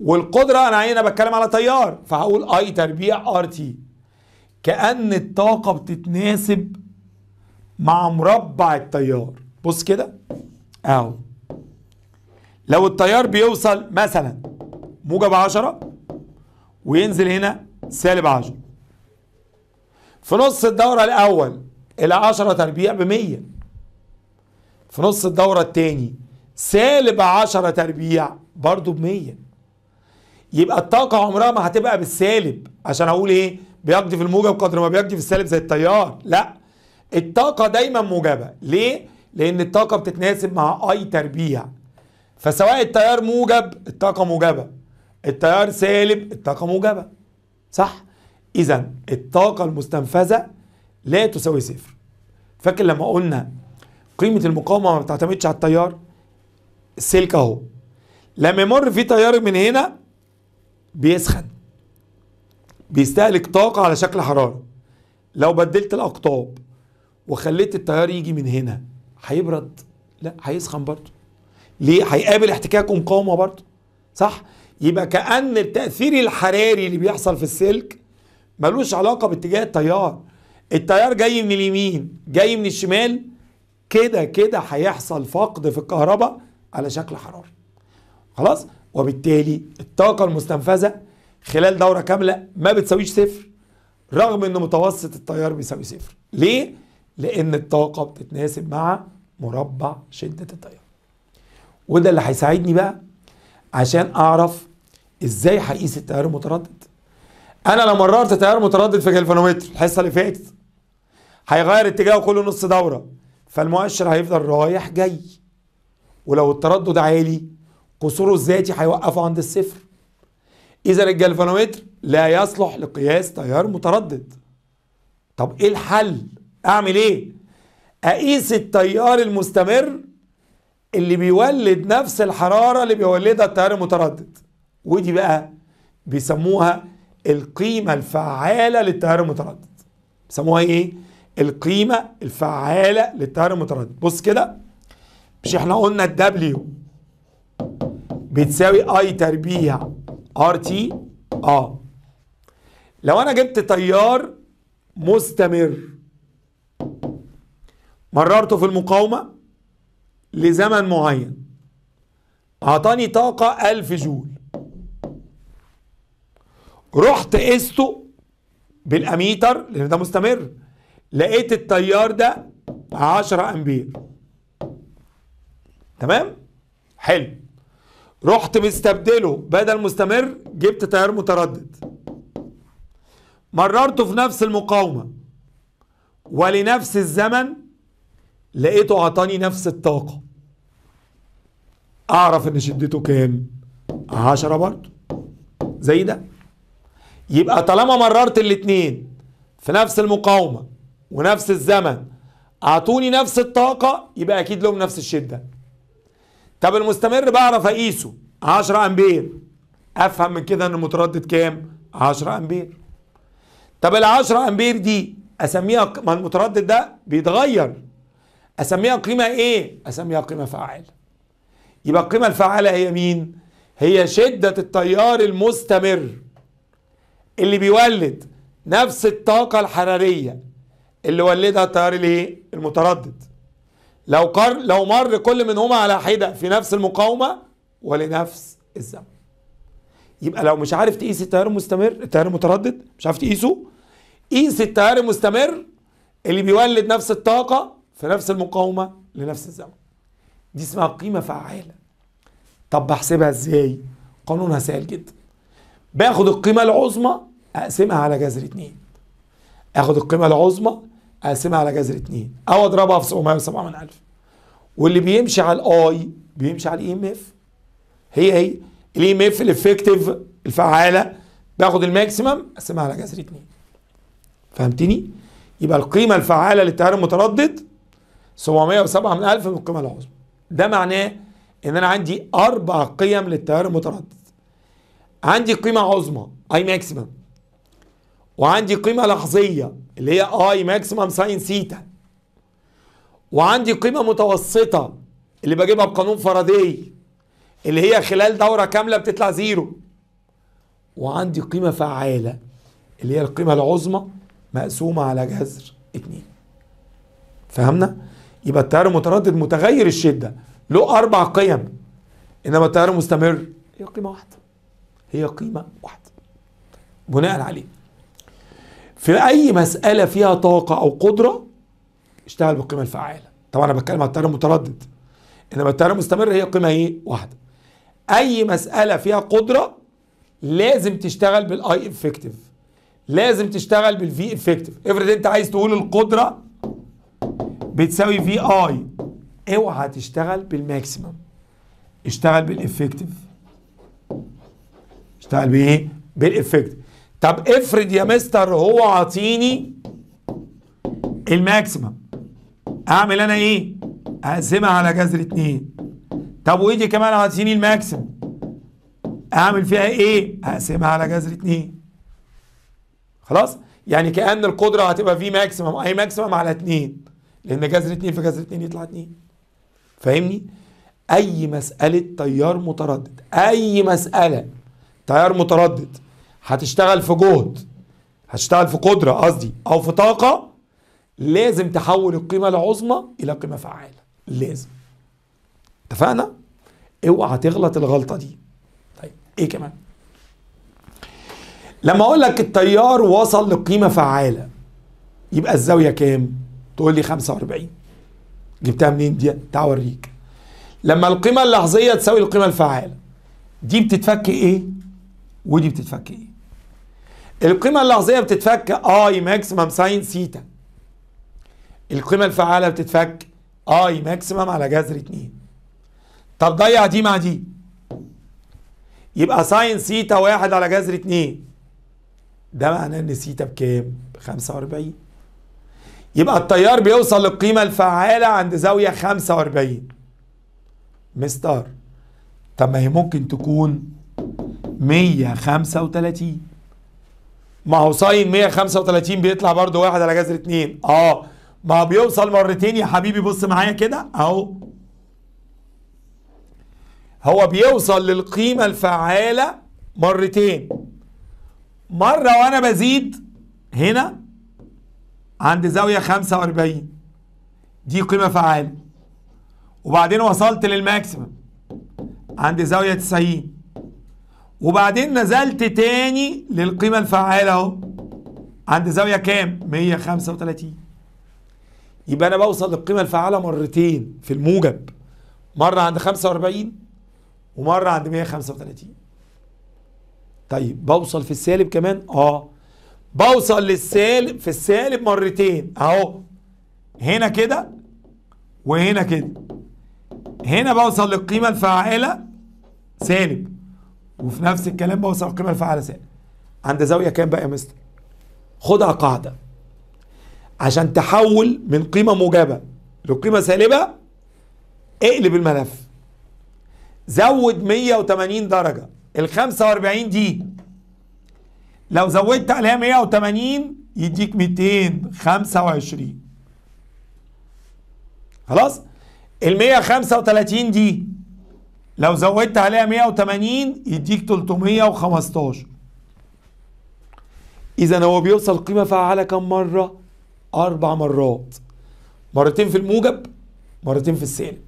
والقدره انا هنا بتكلم على تيار فهقول اي تربيع ار تي كان الطاقه بتتناسب مع مربع التيار بص كده اهو لو التيار بيوصل مثلا موجب 10 وينزل هنا سالب 10 في نص الدورة الأول إلى 10 تربيع ب 100 في نص الدورة الثاني سالب 10 تربيع برضه ب 100 يبقى الطاقة عمرها ما هتبقى بالسالب عشان أقول إيه بيقضي في الموجب قدر ما بيقضي في السالب زي التيار لا الطاقة دايما موجبة ليه؟ لأن الطاقة بتتناسب مع أي تربيع فسواء التيار موجب الطاقة موجبة التيار سالب الطاقة موجبة صح؟ إذا الطاقة المستنفذة لا تساوي صفر فاكر لما قلنا قيمة المقاومة ما بتعتمدش على التيار السلك أهو لما يمر في تيار من هنا بيسخن بيستهلك طاقة على شكل حرارة لو بدلت الأقطاب وخليت التيار يجي من هنا هيبرد لا هيسخن برضه ليه هيقابل احتكاك ومقاومة برضه صح يبقى كأن التأثير الحراري اللي بيحصل في السلك ملوش علاقة باتجاه التيار التيار جاي من اليمين جاي من الشمال كده كده هيحصل فقد في الكهرباء على شكل حراري خلاص وبالتالي الطاقة المستنفذة خلال دورة كاملة ما بتساويش صفر رغم ان متوسط التيار بيساوي صفر ليه؟ لان الطاقة بتتناسب مع مربع شدة التيار وده اللي هيساعدني بقى عشان اعرف ازاي هقيس التيار المتردد انا لو مررت تيار متردد في جلفانومتر الحصه اللي فاتت هيغير اتجاهه كل نص دوره فالمؤشر هيفضل رايح جاي ولو التردد عالي قصوره الذاتي هيوقفه عند الصفر اذا الجلفانومتر لا يصلح لقياس تيار متردد طب ايه الحل اعمل ايه اقيس التيار المستمر اللي بيولد نفس الحراره اللي بيولدها التيار المتردد ودي بقى بيسموها القيمة الفعالة للتيار المتردد بيسموها ايه؟ القيمة الفعالة للتيار المتردد بص كده مش احنا قلنا الدبليو بتساوي اي تربيع ار تي اه لو انا جبت تيار مستمر مررته في المقاومة لزمن معين اعطاني طاقة 1000 جول رحت قسته بالاميتر لان ده مستمر لقيت التيار ده 10 امبير تمام حلو رحت مستبدله بدل مستمر جبت تيار متردد مررته في نفس المقاومة ولنفس الزمن لقيته عطاني نفس الطاقة اعرف ان شدته كام 10 برضه زي ده يبقى طالما مررت الاتنين في نفس المقاومة ونفس الزمن اعطوني نفس الطاقة يبقى اكيد لهم نفس الشدة طب المستمر بعرف اقيسه 10 امبير افهم من كده ان المتردد كام 10 امبير طب ال 10 امبير دي اسميها ما المتردد ده بيتغير اسميها قيمه ايه اسميها قيمه فعاله يبقى القيمه الفعاله هي مين هي شده التيار المستمر اللي بيولد نفس الطاقة الحرارية اللي ولدها التيار الايه؟ المتردد لو قر... لو مر كل منهما على حدة في نفس المقاومة ولنفس الزمن يبقى لو مش عارف تقيس التيار المستمر التيار المتردد مش عارف تقيسه قيس التيار المستمر اللي بيولد نفس الطاقة في نفس المقاومة لنفس الزمن دي اسمها قيمة فعالة طب بحسبها ازاي قانونها سهل جدا باخد القيمة العظمى أقسمها على جذر 2 آخد القيمة العظمى أقسمها على جذر 2 أو أضربها في 707 من ألف واللي بيمشي على الأي بيمشي على الإي إم إف هي هي الإي إم إف الإفكتيف الفعالة باخد الماكسيمم أقسمها على جذر 2 فهمتني؟ يبقى القيمة الفعالة للتيار المتردد 707 من ألف من القيمة العظمى ده معناه إن أنا عندي أربع قيم للتيار المتردد عندي قيمة عظمى اي ماكسيمم وعندي قيمة لحظية اللي هي اي ماكسيمم ساين سيتا وعندي قيمة متوسطة اللي بجيبها بقانون فاراداي اللي هي خلال دورة كاملة بتطلع زيرو وعندي قيمة فعالة اللي هي القيمة العظمى مقسومة على جذر اتنين فهمنا؟ يبقى التيار المتردد متغير الشدة له أربع قيم إنما التيار المستمر هي قيمة واحدة هي قيمة واحدة بناء عليه في أي مسألة فيها طاقة أو قدرة اشتغل بالقيمة الفعالة طبعا أنا بتكلم عن التيار المتردد إنما التيار المستمر هي قيمة إيه؟ واحدة أي مسألة فيها قدرة لازم تشتغل بالأي إفكتيف لازم تشتغل بالفي إفكتيف افرض أنت عايز تقول القدرة بتساوي في اي اوعى تشتغل بالماكسيمم اشتغل بالإفكتيف اشتغل بايه بالافكت طب افرض يا مستر هو عاطيني الماكسيمم اعمل انا ايه اقسمها على جذر 2 طب وايدي كمان عاطيني الماكسيمم اعمل فيها ايه اقسمها على جذر 2 خلاص يعني كأن القدرة هتبقى في ماكسيمم اي ماكسيمم على 2 لان جذر 2 في جذر 2 يطلع 2 فاهمني اي مسألة تيار متردد اي مسألة تيار متردد هتشتغل في جهد هتشتغل في قدرة قصدي أو في طاقة لازم تحول القيمة العظمى إلى قيمة فعالة لازم اتفقنا؟ اوعى تغلط الغلطة دي طيب ايه كمان؟ لما اقول لك التيار وصل لقيمة فعالة يبقى الزاوية كام؟ تقول لي 45 جبتها منين دي؟ تعال اوريك لما القيمة اللحظية تساوي القيمة الفعالة دي بتتفك ايه؟ ودي بتتفك ايه القيمة اللحظية بتتفك اي ماكسيمم ساين سيتا القيمة الفعالة بتتفك اي ماكسيمم على جذر 2 طب ضيع دي مع دي يبقى ساين سيتا واحد على جذر 2 ده معناه ان سيتا بكام؟ ب 45 يبقى التيار بيوصل للقيمة الفعالة عند زاوية 45 مستار طب ما هي ممكن تكون 135 ما هو ساين 135 بيطلع برضه واحد على جذر 2 اه ما هو بيوصل مرتين يا حبيبي بص معايا كده اهو هو بيوصل للقيمة الفعالة مرتين مرة وأنا بزيد هنا عند زاوية 45 دي قيمة فعالة وبعدين وصلت للماكسيمم عند زاوية 90 وبعدين نزلت تاني للقيمة الفعالة اهو عند زاوية كام؟ 135 يبقى أنا بوصل للقيمة الفعالة مرتين في الموجب مرة عند 45 ومرة عند 135 طيب بوصل في السالب كمان؟ اه بوصل للسالب في السالب مرتين اهو هنا كده وهنا كده هنا بوصل للقيمة الفعالة سالب وفي نفس الكلام بوسع القيمه الفعاله سالب عند زاويه كام بقى يا مستر خدها قاعده عشان تحول من قيمه موجبه لقيمه سالبه اقلب الملف زود 180 درجه ال 45 دي لو زودت عليها 180 يديك 225 خلاص ال 135 دي لو زودت عليها 180 يديك 315 اذا هو بيوصل قيمه فعاله كم مره اربع مرات مرتين في الموجب مرتين في السالب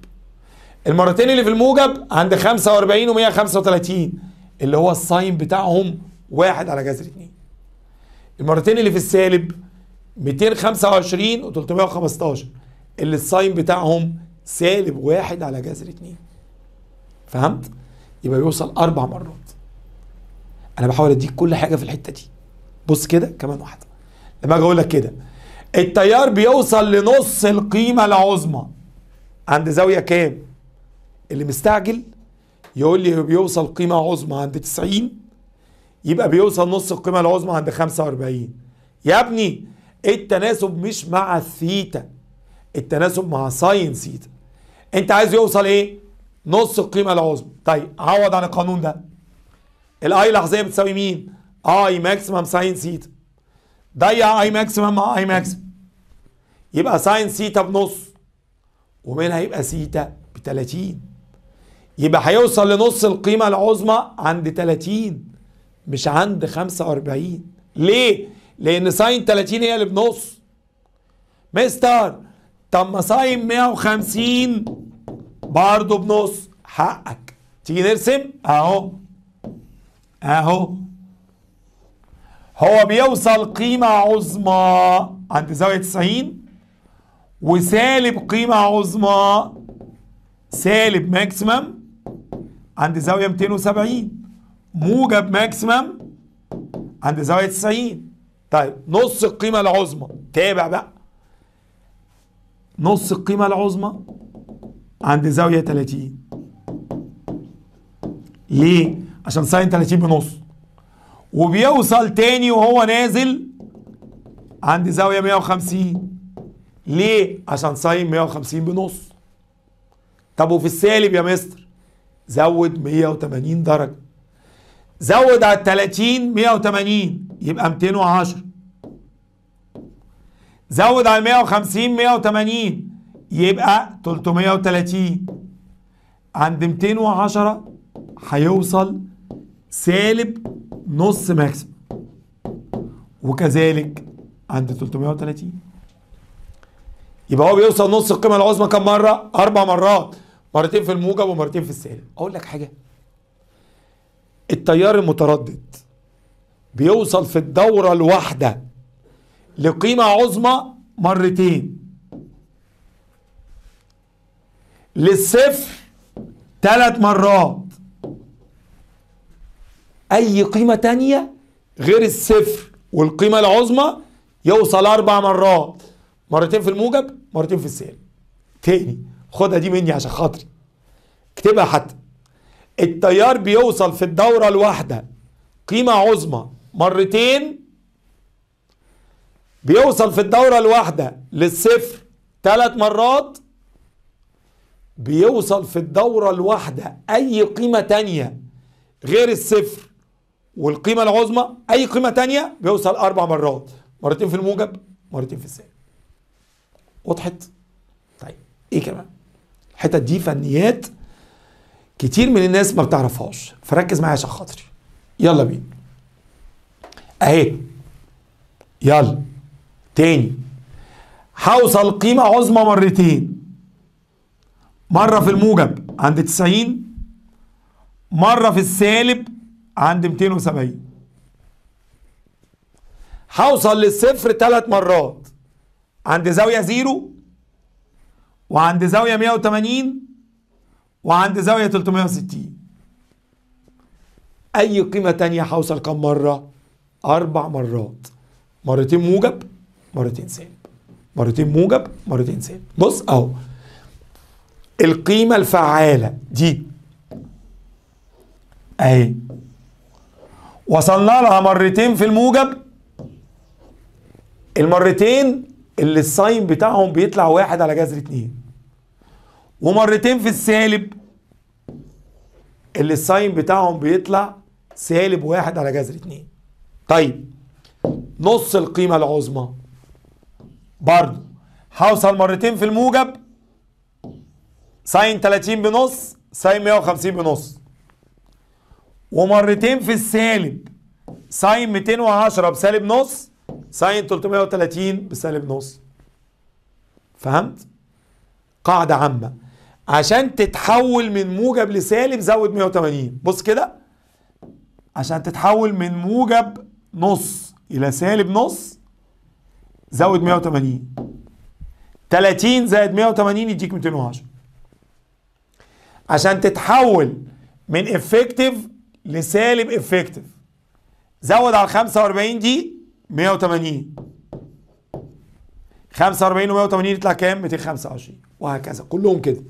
المرتين اللي في الموجب عند 45 و135 اللي هو الساين بتاعهم واحد على جذر 2 المرتين اللي في السالب 225 و315 اللي الساين بتاعهم سالب واحد على جذر 2 فهمت يبقى بيوصل اربع مرات انا بحاول اديك كل حاجه في الحته دي بص كده كمان واحده لما اجي اقول لك كده التيار بيوصل لنص القيمه العظمى عند زاويه كام اللي مستعجل يقول لي بيوصل قيمه عظمى عند 90 يبقى بيوصل نص القيمه العظمى عند 45 يا ابني التناسب مش مع الثيتا التناسب مع ساين ثيتا انت عايز يوصل ايه نص القيمه العظمى طيب عوض عن القانون ده الاي لحظية بتساوي مين اي ماكسيمم ساين سيتا ضيع اي ماكسيمم مع اي ماكسيمم يبقى ساين سيتا بنص ومنها يبقى سيتا ب 30 يبقى هيوصل لنص القيمه العظمى عند 30 مش عند 45 ليه لان ساين 30 هي اللي بنص مستر طب ما ساين 150 برضه بنص حقك تيجي نرسم اهو اهو هو بيوصل قيمة عظمى عند زاوية 90 وسالب قيمة عظمى سالب ماكسيمم عند زاوية 270 موجب ماكسيمم عند زاوية 90 طيب نص القيمة العظمى تابع بقى نص القيمة العظمى عند زاويه 30 ليه عشان ساين 30 بنص وبيوصل تاني وهو نازل عند زاويه 150 ليه عشان ساين 150 بنص طب وفي السالب يا مستر زود 180 درجه زود على 30 180 يبقى 210 زود على 150 180 يبقى 330 عند 210 هيوصل سالب نص ماكسيمم وكذلك عند 330 يبقى هو بيوصل نص القيمه العظمى كم مره؟ اربع مرات مرتين في الموجب ومرتين في السالب اقول لك حاجه التيار المتردد بيوصل في الدوره الواحده لقيمه عظمى مرتين للصفر ثلاث مرات اي قيمة تانية غير الصفر والقيمة العظمى يوصل اربع مرات مرتين في الموجب مرتين في السالب تاني خدها دي مني عشان خاطري اكتبها حتى التيار بيوصل في الدورة الواحدة قيمة عظمى مرتين بيوصل في الدورة الواحدة للصفر ثلاث مرات بيوصل في الدورة الواحدة أي قيمة تانية غير الصفر والقيمة العظمى أي قيمة تانية بيوصل أربع مرات مرتين في الموجب مرتين في السالب وضحت؟ طيب إيه كمان؟ الحتت دي فنيات كتير من الناس ما بتعرفهاش فركز معايا عشان خاطري يلا بينا أهي يلا تاني هوصل قيمة عظمى مرتين مرة في الموجب عند 90 مرة في السالب عند 270 هوصل للصفر ثلاث مرات عند زاوية زيرو وعند زاوية 180 وعند زاوية 360 أي قيمة تانية هوصل كم مرة؟ أربع مرات مرتين موجب مرتين سالب مرتين موجب مرتين سالب بص أهو القيمة الفعالة دي اهي وصلنا لها مرتين في الموجب المرتين اللي الساين بتاعهم بيطلع واحد على جذر اتنين ومرتين في السالب اللي الساين بتاعهم بيطلع سالب واحد على جذر اتنين طيب نص القيمة العظمى برضو هوصل مرتين في الموجب ساين 30 بنص ساين 150 بنص ومرتين في السالب ساين 210 بسالب نص ساين 330 بسالب نص فهمت؟ قاعدة عامة عشان تتحول من موجب لسالب زود 180 بص كده عشان تتحول من موجب نص إلى سالب نص زود 180 30 زائد 180 يديك 210 عشان تتحول من افكتيف لسالب افكتيف زود على 45 دي 180 45 و 180 يطلع كام 225 وهكذا كلهم كده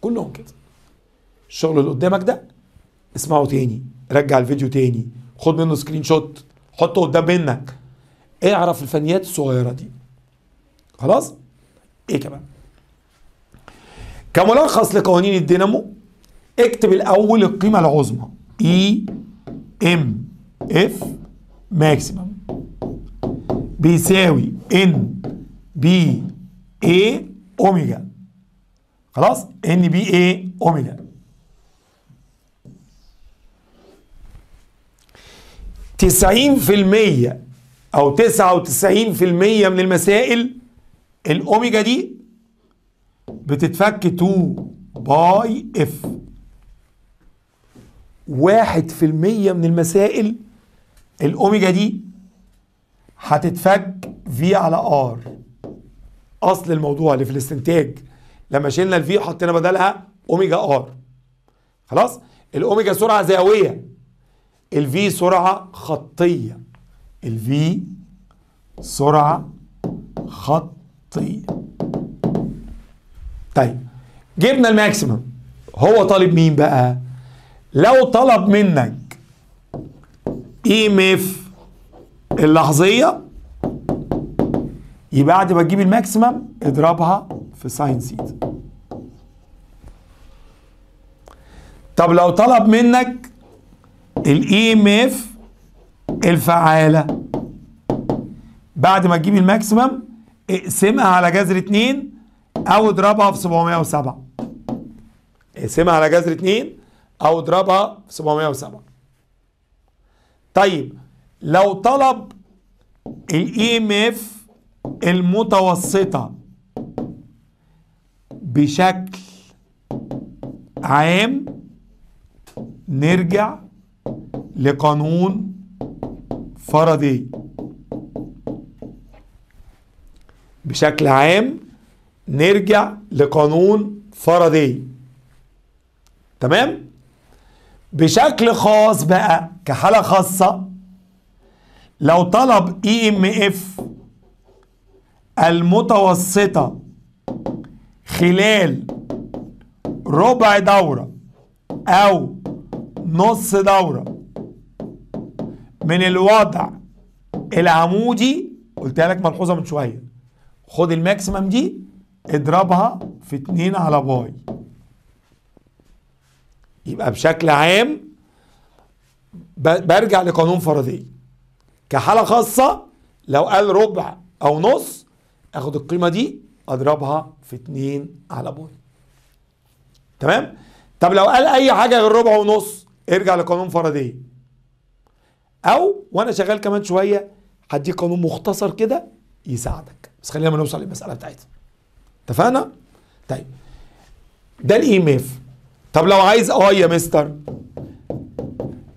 كلهم كده الشغل اللي قدامك ده اسمعه تاني رجع الفيديو تاني خد منه سكرين شوت حطه قدام منك اعرف الفنيات الصغيره دي خلاص ايه كمان كملخص لقوانين الدينامو اكتب الاول القيمه العظمى اي ام اف ماكسيمم بيساوي ان بي اي اوميجا خلاص ان بي اي اوميجا تسعين في المية أو تسعة وتسعين في المية من المسائل الأوميجا دي بتتفك تو باي اف واحد في المية من المسائل الأوميجا دي هتتفك في على ار أصل الموضوع اللي في الاستنتاج لما شلنا الفي وحطينا بدلها أوميجا ار خلاص الأوميجا سرعة زاوية الفي سرعة خطية الفي سرعة خطية طيب جبنا الماكسيمم هو طالب مين بقى لو طلب منك ايميف اف اللحظيه يبقى بعد ما تجيب الماكسيمم اضربها في ساين سيت طب لو طلب منك الايميف اف الفعاله بعد ما تجيب الماكسيمم اقسمها على جذر 2 او اضربها في 707 اقسمها على جذر 2 أو اضربها في 707 طيب لو طلب الاي ام اف المتوسطة بشكل عام نرجع لقانون فاراداي بشكل عام نرجع لقانون فاراداي تمام بشكل خاص بقى كحالة خاصة لو طلب اي ام اف المتوسطة خلال ربع دورة او نص دورة من الوضع العمودي قلتها لك ملحوظة من شوية خد الماكسيمم دي اضربها في 2 على باي يبقى بشكل عام برجع لقانون فردي كحالة خاصة لو قال ربع أو نص أخد القيمة دي أضربها في 2 على بوينت تمام؟ طب لو قال أي حاجة غير ربع ونص ارجع لقانون فردي أو وأنا شغال كمان شوية هديك قانون مختصر كده يساعدك بس خلينا ما نوصل للمسألة بتاعتنا اتفقنا؟ طيب ده الإيميف طب لو عايز اي يا مستر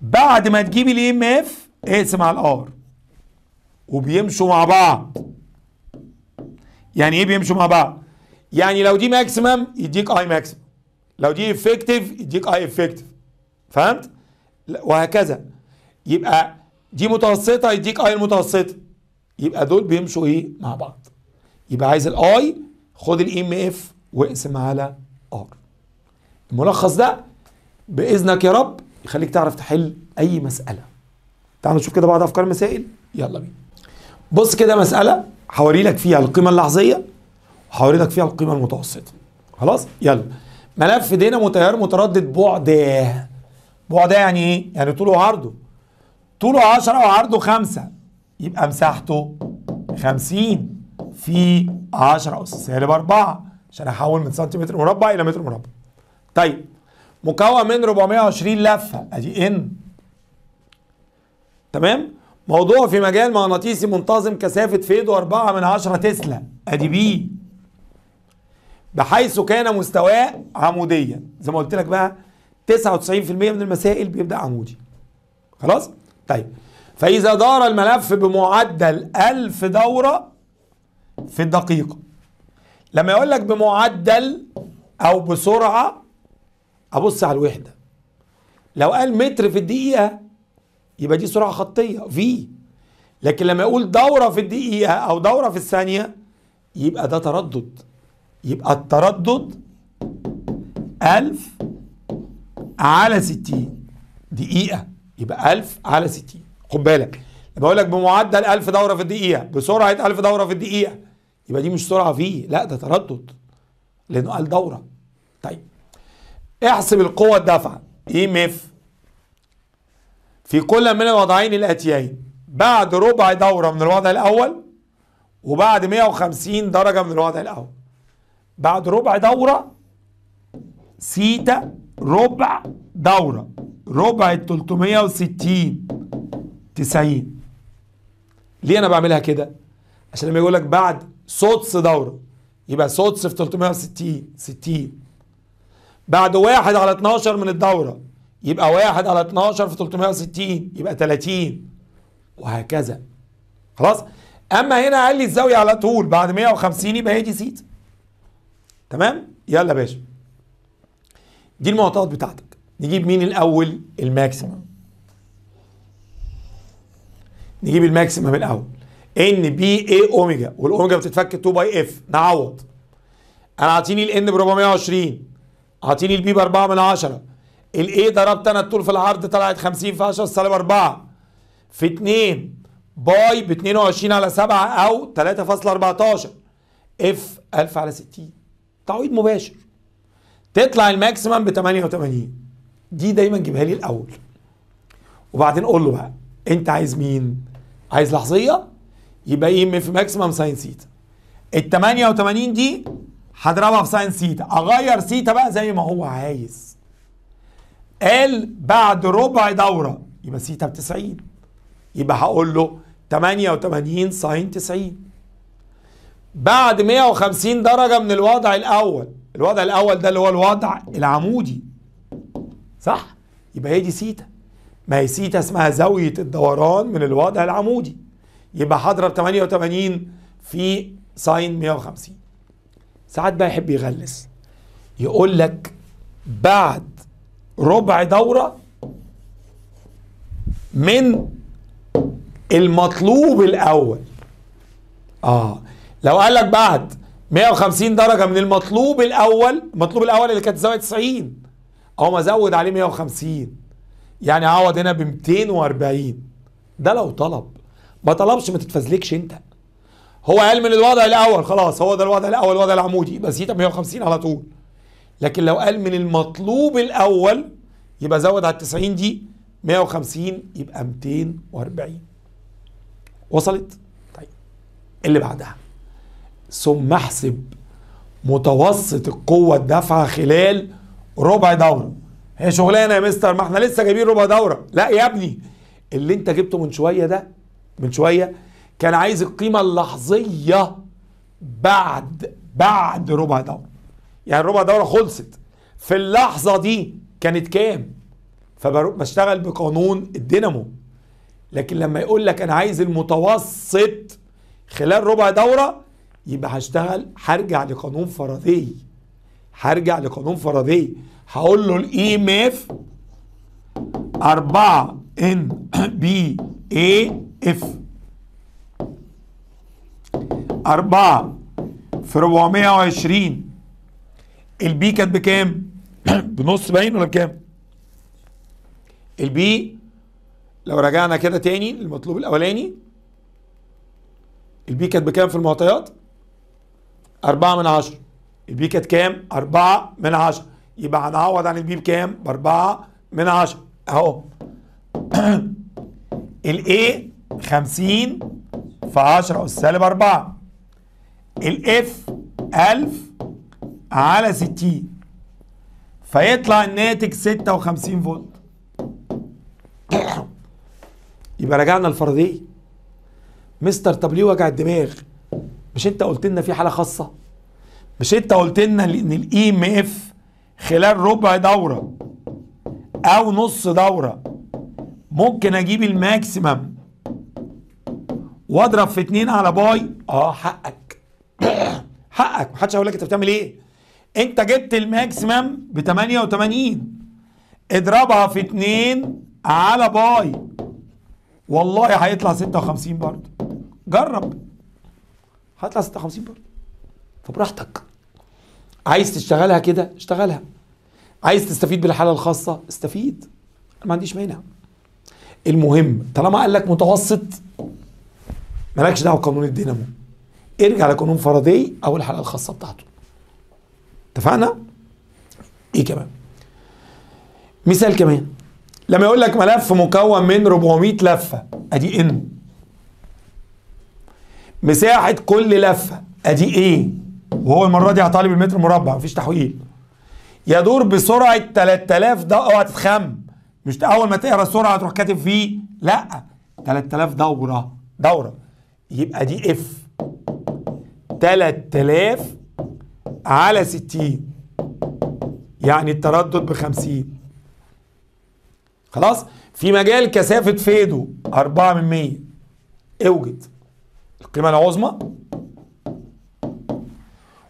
بعد ما تجيب الاي ام e اف اقسم على الار وبيمشوا مع بعض يعني ايه بيمشوا مع بعض يعني لو دي ماكسيمم يديك اي ماكسيمم لو دي افكتيف يديك اي افكتيف فهمت وهكذا يبقى دي متوسطه يديك اي المتوسطه يبقى دول بيمشوا ايه مع بعض يبقى عايز الاي خد الام اف e واقسم على ار الملخص ده باذنك يا رب يخليك تعرف تحل اي مساله تعالوا نشوف كده بعض افكار مسائل يلا بينا بص كده مساله هوري لك فيها القيمه اللحظيه وهوري لك فيها القيمه المتوسطه خلاص يلا ملف دينا متيار متردد بعده بعده يعني ايه يعني طوله وعرضه طوله 10 وعرضه 5 يبقى مساحته 50 في 10 اس سالب 4 عشان احول من سنتيمتر مربع الى متر مربع طيب مكون من 420 لفه ادي ان تمام موضوع في مجال مغناطيسي منتظم كثافه فيدو 4 من 10 تسلا ادي بي بحيث كان مستواه عموديا زي ما قلت لك بقى 99% من المسائل بيبدا عمودي خلاص طيب فاذا دار الملف بمعدل 1000 دوره في الدقيقه لما يقول لك بمعدل او بسرعه ابص على الوحده لو قال متر في الدقيقه يبقى دي سرعه خطيه في لكن لما يقول دوره في الدقيقه او دوره في الثانيه يبقى ده تردد يبقى التردد 1000 على 60 دقيقه يبقى 1000 على 60 خد بالك لما اقول لك بمعدل 1000 دوره في الدقيقه بسرعه 1000 دوره في الدقيقه يبقى دي مش سرعه فيه لا ده تردد لانه قال دوره طيب احسب القوة الدافعة اي e اف في كل من الوضعين الاتيين بعد ربع دورة من الوضع الاول وبعد 150 درجة من الوضع الاول بعد ربع دورة سيتا ربع دورة ربع ال 360 90 ليه انا بعملها كده؟ عشان لما يقول لك بعد سدس دوره يبقى سدس في 360 60 بعد واحد على 12 من الدورة يبقى واحد على 12 في 360 يبقى 30 وهكذا خلاص اما هنا قال لي الزاوية على طول بعد 150 يبقى هي دي سيت تمام يلا باشا دي المعطيات بتاعتك نجيب مين الاول الماكسيمم نجيب الماكسيمم الاول ان بي اي اوميجا والاوميجا بتتفك 2 باي اف نعوض انا عاطيني الان ب 420 اعطيني البي ب 4 من 10 الاي ضربت انا الطول في العرض طلعت 50 في 10 سالب 4 في 2 باي ب 22 على 7 او 3.14 اف 1000 على 60 تعويض مباشر تطلع الماكسيمم ب 88 دي دايما جيبها لي الاول وبعدين قول له بقى انت عايز مين؟ عايز لحظيه يبقى ايه في ماكسيمم ساين سيتا ال 88 دي هضربها في ساين سيتا اغير سيتا بقى زي ما هو عايز قال بعد ربع دوره يبقى سيتا ب 90 يبقى هقول له 88 ساين 90 بعد 150 درجه من الوضع الاول الوضع الاول ده اللي هو الوضع العمودي صح يبقى هي دي سيتا ما هي سيتا اسمها زاويه الدوران من الوضع العمودي يبقى هضرب 88 في ساين 150 ساعات بقى يحب يغلس يقول لك بعد ربع دوره من المطلوب الاول اه لو قال لك بعد 150 درجه من المطلوب الاول المطلوب الاول اللي كانت زاويه 90 اقوم ازود عليه 150 يعني اقعد هنا ب 240 ده لو طلب ما طلبش ما تتفزلكش انت هو قال من الوضع الاول خلاص هو ده الوضع الاول الوضع العمودي يبقى زيتا 150 على طول لكن لو قال من المطلوب الاول يبقى زود على ال 90 دي 150 يبقى 240 وصلت طيب اللي بعدها ثم احسب متوسط القوه الدافعه خلال ربع دوره هي شغلانه يا مستر ما احنا لسه جايبين ربع دوره لا يا ابني اللي انت جبته من شويه ده من شويه كان عايز القيمة اللحظية بعد بعد ربع دورة يعني ربع دورة خلصت في اللحظة دي كانت كام فبشتغل بقانون الدينامو لكن لما يقول لك انا عايز المتوسط خلال ربع دورة يبقى هشتغل هرجع لقانون فاراداي هرجع لقانون فاراداي هقول له الاي ام اف 4 ان بي اي اف أربعة في 420 البي كانت بكام؟ (clears throat) بنص باين ولا بكام؟ البي لو رجعنا كده تاني للمطلوب الأولاني البي كانت بكام في المعطيات؟ أربعة من عشرة البي كانت كام؟ أربعة من عشرة يبقى هنعوض عن البي بكام؟ بأربعة من عشرة أهو (clears throat) الايه 50 في 10 أس سالب 4 الاف 1000 على 60 فيطلع الناتج 56 فولت (coughs) يبقى رجعنا الفرضيه مستر طب ليه وجع الدماغ مش انت قلت لنا في حاله خاصه مش انت قلت لنا ان الاي ام e اف خلال ربع دوره او نص دوره ممكن اجيب الماكسيمم واضرب في اتنين على باي اه حقك (coughs) حقك محدش هيقول لك انت بتعمل ايه انت جبت الماكسيمم ب 88 اضربها في اتنين على باي والله هيطلع 56 برضه جرب هيطلع 56 برضه فبراحتك عايز تشتغلها كده اشتغلها عايز تستفيد بالحاله الخاصه استفيد انا ما عنديش مانع المهم طالما قال لك متوسط مالكش دعوه بقانون الدينامو ارجع لقانون فرادي او الحلقه الخاصه بتاعته اتفقنا ايه كمان مثال كمان لما يقول لك ملف مكون من 400 لفه ادي ان إيه؟ مساحه كل لفه ادي ايه وهو المره دي هطالب المتر مربع مفيش تحويل يدور بسرعه 3000 ده اوعى تتخم مش اول ما تقرا السرعه تروح كاتب فيه لا 3000 دوره دوره يبقى دي اف 3000 على 60 يعني التردد ب 50 خلاص في مجال كثافة فيدو 4 من 100 اوجد القيمة العظمى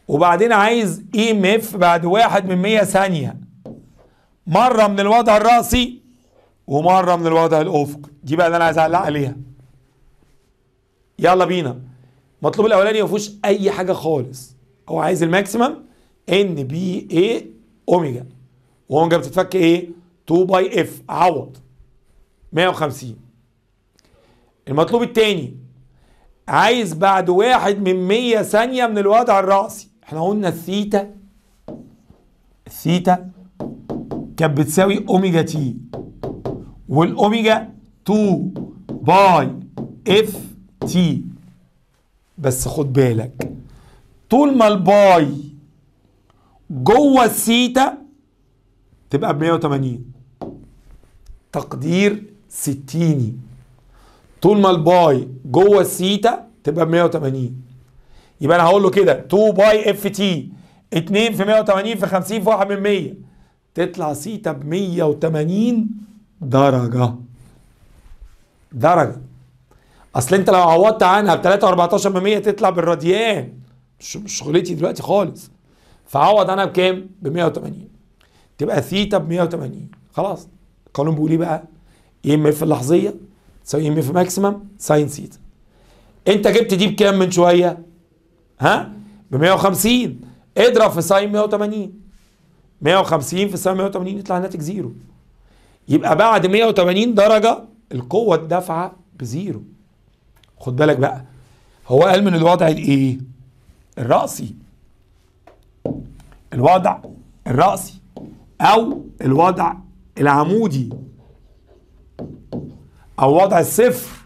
وبعدين عايز اي ام اف بعد 1 من 100 ثانية مرة من الوضع الرأسي ومرة من الوضع الافقي دي بقى اللي أنا عايز أعلق عليها يلا بينا المطلوب الاولاني ما فيهوش اي حاجه خالص هو عايز الماكسيمم ان بي اي اوميجا واوميجا بتتفك ايه 2 باي اف عوض 150 المطلوب الثاني عايز بعد واحد من 100 ثانيه من الوضع الرأسي احنا قلنا الثيتا الثيتا كانت بتساوي اوميجا تي والاوميجا 2 باي اف تي بس خد بالك طول ما الباي جوه السيتا تبقى ب 180 تقدير ستيني طول ما الباي جوه السيتا تبقى ب 180 يبقى انا هقول له كده 2 باي اف تي 2 في 180 في 50 في 1 من 100 تطلع سيتا ب 180 درجه درجه اصل انت لو عوضت عنها ب 3 و14% تطلع بالراديان مش شغلتي دلوقتي خالص فعوض عنها بكام؟ ب 180 تبقى ثيتا ب 180 خلاص القانون بيقول ايه بقى؟ اي ام اف اللحظيه تساوي اي ام اف ماكسيمم ساين ثيتا انت جبت دي بكام من شويه؟ ها؟ ب 150 اضرب في ساين 180 150 في ساين 180 يطلع الناتج زيرو يبقى بعد 180 درجه القوه الدافعه بزيرو خد بالك بقى هو قال من الوضع الايه الرأسي الوضع الرأسي أو الوضع العمودي أو وضع الصفر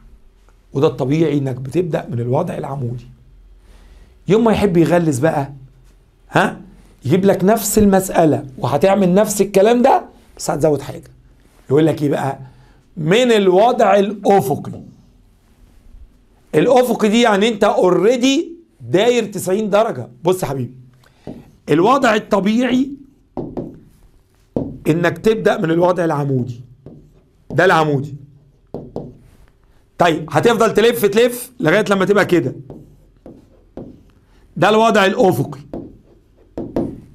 وده الطبيعي إنك بتبدأ من الوضع العمودي يوم ما يحب يغلس بقى ها يجيب لك نفس المسألة وهتعمل نفس الكلام ده بس هتزود حاجة يقول لك إيه بقى من الوضع الأفقي الافق دي يعني انت اوريدي داير 90 درجه بص يا حبيبي الوضع الطبيعي انك تبدا من الوضع العمودي ده العمودي طيب هتفضل تلف تلف لغايه لما تبقى كده ده الوضع الافقي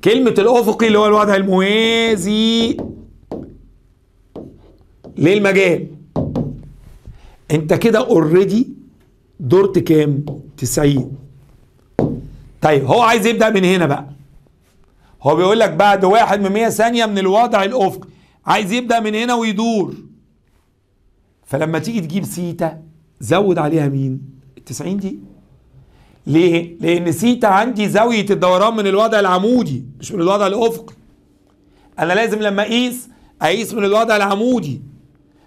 كلمه الافقي اللي هو الوضع الموازي للمجال انت كده اوريدي دورت كام 90 طيب هو عايز يبدا من هنا بقى هو بيقول لك بعد واحد من 100 ثانيه من الوضع الافقي عايز يبدا من هنا ويدور فلما تيجي تجيب سيتا زود عليها مين ال 90 دي ليه لان سيتا عندي زاويه الدوران من الوضع العمودي مش من الوضع الافقي انا لازم لما اقيس اقيس من الوضع العمودي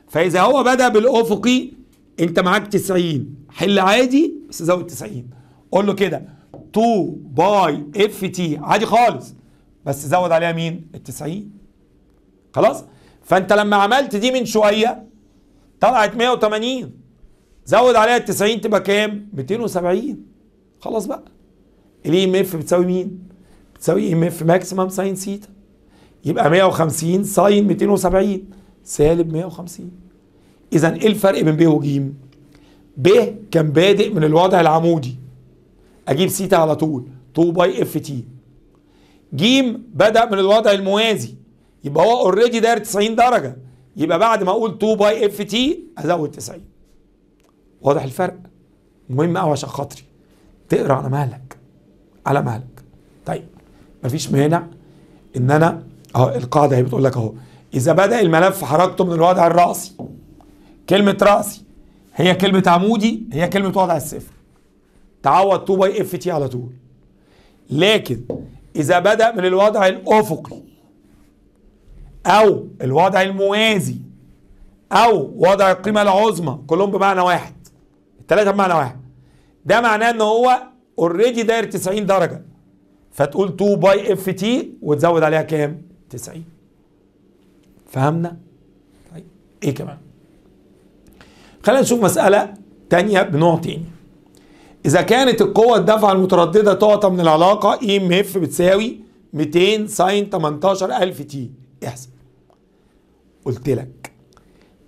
فاذا هو بدا بالافقي انت معاك 90 حل عادي بس زود 90 قول له كده 2 باي اف تي عادي خالص بس زود عليها مين ال 90 خلاص فانت لما عملت دي من شويه طلعت 180 زود عليها ال 90 تبقى كام 270 خلاص بقى الاي ام e اف بتساوي مين بتساوي ام اف ماكسيمم ساين سيتا يبقى 150 ساين 270 سالب 150 اذا ايه الفرق بين ب وج ب كان بادئ من الوضع العمودي اجيب سيتا على طول 2 باي اف تي ج بدا من الوضع الموازي يبقى هو اوريدي داير 90 درجه يبقى بعد ما اقول 2 باي اف تي ازود 90 واضح الفرق مهم قوي عشان خاطري تقرا على مهلك على مهلك طيب مفيش مانع ان انا اه القاعده هي بتقول لك اهو اذا بدا الملف حركته من الوضع الراسي كلمة رأسي هي كلمة عمودي هي كلمة وضع الصفر تعوض 2 باي اف تي على طول لكن إذا بدأ من الوضع الأفقي أو الوضع الموازي أو وضع القيمة العظمى كلهم بمعنى واحد الثلاثة بمعنى واحد ده معناه إن هو اوريدي داير 90 درجة فتقول 2 باي اف تي وتزود عليها كام؟ 90 فهمنا؟ طيب إيه كمان؟ خلينا نشوف مسألة تانية بنوع تاني إذا كانت القوة الدافعة المترددة تعطى من العلاقة إي إم إف بتساوي 200 ساين 18000 تي احسب قلت لك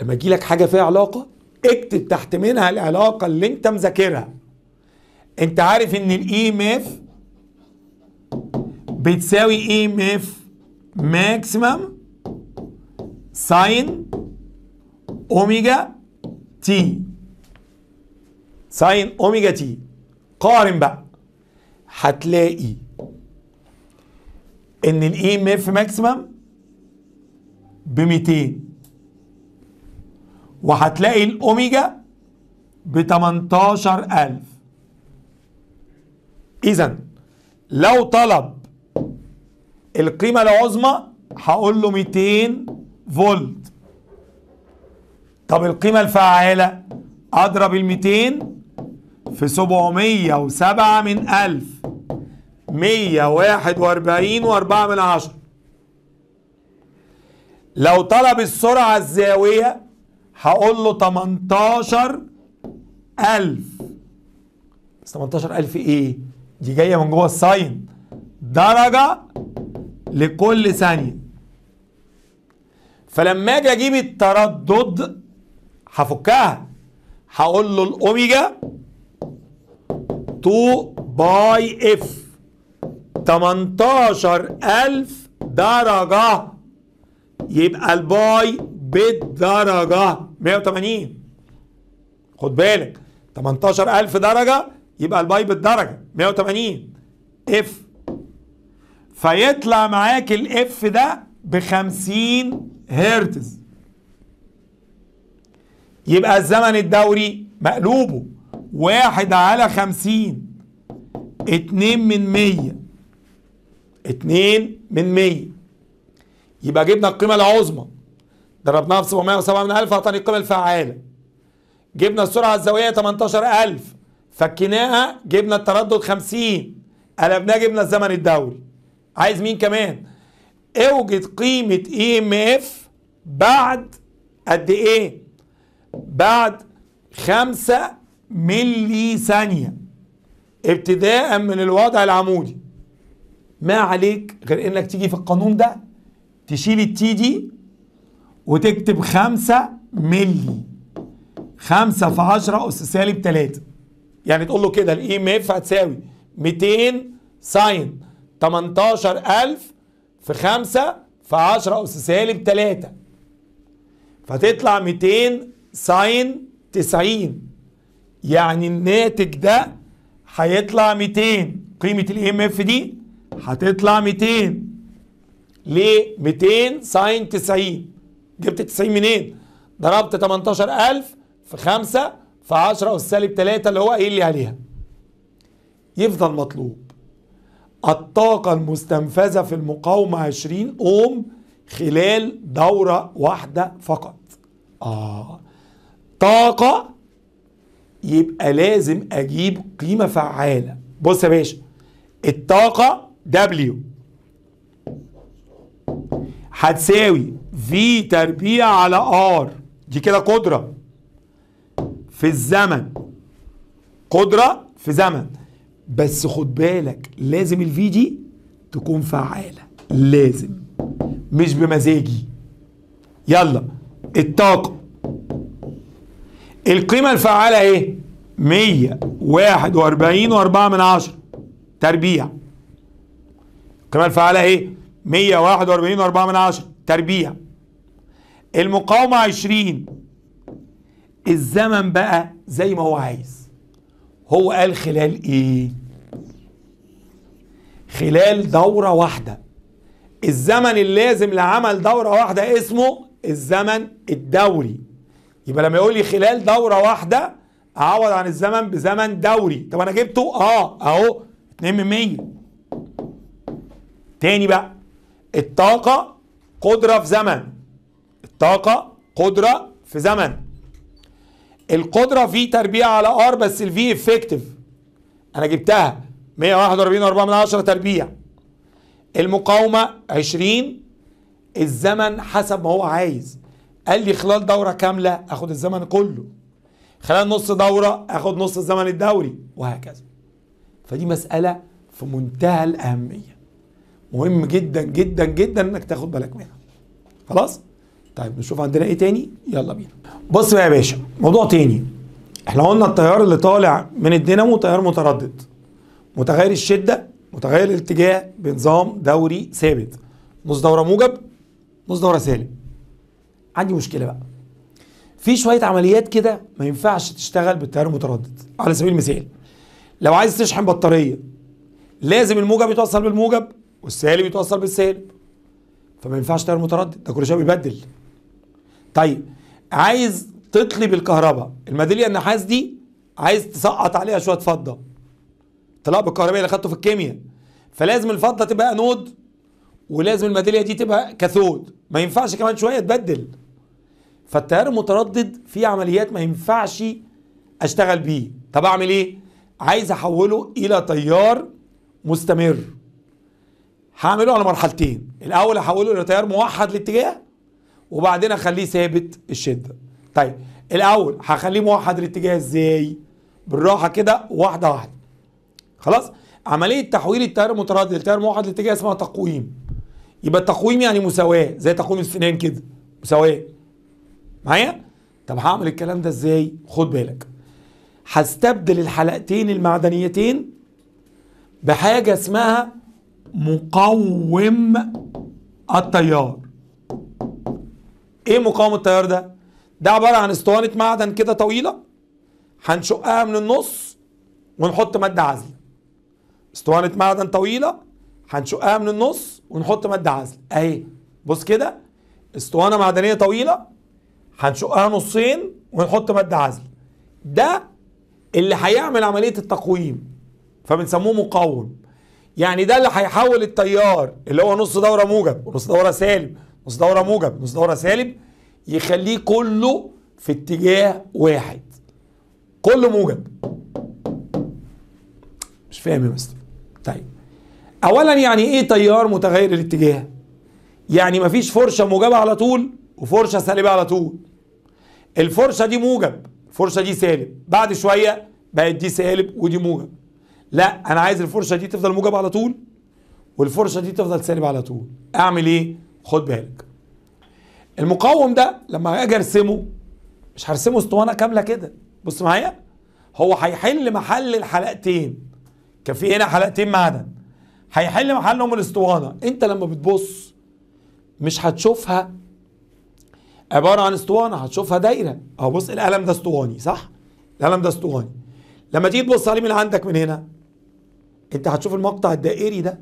لما يجي لك حاجة فيها علاقة اكتب تحت منها العلاقة اللي أنت مذاكرها أنت عارف إن الإي إم e إف بتساوي إي إم إف ماكسيمم ساين أوميجا تي ساين اوميجا تي قارن بقى هتلاقي e. ان الاي ام اف ماكسيمم ب 200 وهتلاقي الاوميجا ب 18000 اذا لو طلب القيمه العظمى هقول له 200 فولت طب القيمة الفعالة أضرب ال 200 في 707 من 1000 141 و4 من 10 لو طلب السرعة الزاوية هقول له 18 ألف بس 18 ألف ايه؟ دي جاية من جوه الساين درجة لكل ثانية فلما اجي اجيب التردد هفكها هقول له الاوميجا 2 باي اف 18000 درجة يبقى الباي بالدرجة 180 خد بالك 18000 درجة يبقى الباي بالدرجة 180 اف فيطلع معاك الاف ده ب 50 هرتز يبقى الزمن الدوري مقلوبه واحد على خمسين اتنين من مية اتنين من مية يبقى جبنا القيمة العظمى ضربناها ب 707 من ألف اعطاني القيمة الفعالة جبنا السرعة الزاوية 18000 فكناها جبنا التردد 50 قلبناه جبنا الزمن الدوري عايز مين كمان اوجد قيمة اي ام اف بعد قد ايه بعد خمسة ملي ثانية ابتداء من الوضع العمودي ما عليك غير انك تيجي في القانون ده تشيل التي دي وتكتب خمسة ملي خمسة في عشرة أس سالب تلاتة يعني تقول له كده الإي إم إف هتساوي 200 ساين 18000 في 5 في 10 أس سالب 3 فتطلع 200 ساين 90 يعني الناتج ده هيطلع 200 قيمة الاي ام e اف دي هتطلع 200 ليه 200 ساين 90 جبت 90 منين ضربت 18000 في 5 في 10 والسالب 3 اللي هو إيه اللي عليها يفضل مطلوب الطاقة المستنفذة في المقاومة 20 أوم خلال دورة واحدة فقط آه طاقة يبقى لازم أجيب قيمة فعالة بص يا باشا الطاقة W هتساوي V تربيع على R دي كده قدرة في الزمن قدرة في زمن بس خد بالك لازم V دي تكون فعالة لازم مش بمزاجي يلا الطاقة القيمة الفعالة ايه؟ واربعين واربعة من عشرة تربيع القيمة الفعالة ايه؟ واربعين واربعة من عشرة تربيع المقاومة 20 الزمن بقى زي ما هو عايز هو قال خلال ايه؟ خلال دورة واحدة الزمن اللازم لعمل دورة واحدة اسمه الزمن الدوري يبقى لما يقول لي خلال دوره واحده اعوض عن الزمن بزمن دوري طب انا جبته اه اهو 2 من 100 تاني بقى الطاقه قدره في زمن الطاقه قدره في زمن القدره في تربيع على ار بس الفي افكتيف انا جبتها 141 من 10 تربيع المقاومه 20 الزمن حسب ما هو عايز قال لي خلال دوره كامله اخد الزمن كله خلال نص دوره اخد نص الزمن الدوري وهكذا فدي مساله في منتهى الاهميه مهم جدا جدا جدا انك تاخد بالك منها خلاص طيب نشوف عندنا ايه تاني يلا بينا بص بقى يا باشا موضوع تاني احنا قلنا التيار اللي طالع من الدينامو تيار متردد متغير الشده متغير الاتجاه بنظام دوري ثابت نص دوره موجب نص دوره سالب عندي مشكله بقى في شويه عمليات كده ما ينفعش تشتغل بالتيار المتردد على سبيل المثال لو عايز تشحن بطاريه لازم الموجب يتوصل بالموجب والسالب يتوصل بالسالب فما ينفعش تيار متردد ده كل شويه بيبدل طيب عايز تطلب الكهرباء الميداليه النحاس دي عايز تسقط عليها شويه فضه طلاق بالكهرباء اللي خدته في الكيمياء فلازم الفضه تبقى انود ولازم الميداليه دي تبقى كاثود ما ينفعش كمان شويه تبدل فالتيار المتردد في عمليات ما ينفعش اشتغل بيه طب اعمل ايه عايز احوله الى تيار مستمر هعمله على مرحلتين الاول احوله الى تيار موحد الاتجاه وبعدين اخليه ثابت الشده طيب الاول هخليه موحد الاتجاه ازاي بالراحه كده واحده واحده خلاص عمليه تحويل التيار المتردد لتيار موحد الاتجاه اسمها تقويم يبقى التقويم يعني مساواه زي تقويم السنان كده مساواه معايا طب هعمل الكلام ده ازاي خد بالك هستبدل الحلقتين المعدنيتين بحاجه اسمها مقوم التيار ايه مقاوم التيار ده ده عباره عن اسطوانه معدن كده طويله هنشقها من النص ونحط ماده عزل. اسطوانه معدن طويله هنشقها من النص ونحط ماده عزل. اهي بص كده اسطوانه معدنيه طويله هنشقها نصين ونحط مادة عزل ده اللي هيعمل عمليه التقويم فبنسموه مقوم يعني ده اللي هيحول التيار اللي هو نص دوره موجب ونص دوره سالب نص دوره موجب نص دوره سالب يخليه كله في اتجاه واحد كله موجب مش فاهم يا مستر طيب اولا يعني ايه تيار متغير الاتجاه يعني مفيش فرشه موجبه على طول وفرشه سالبه على طول الفرشه دي موجب الفرشه دي سالب بعد شويه بقت دي سالب ودي موجب لا انا عايز الفرشه دي تفضل موجب على طول والفرشه دي تفضل سالب على طول اعمل ايه خد بالك المقاوم ده لما اجي ارسمه مش هرسمه اسطوانه كامله كده بص معايا هو هيحل محل الحلقتين كان في هنا حلقتين معدن هيحل محلهم الاسطوانه انت لما بتبص مش هتشوفها عباره عن اسطوانه هتشوفها دايره اهو بص القلم ده اسطواني صح؟ القلم ده اسطواني لما تيجي تبص عليه من عندك من هنا انت هتشوف المقطع الدائري ده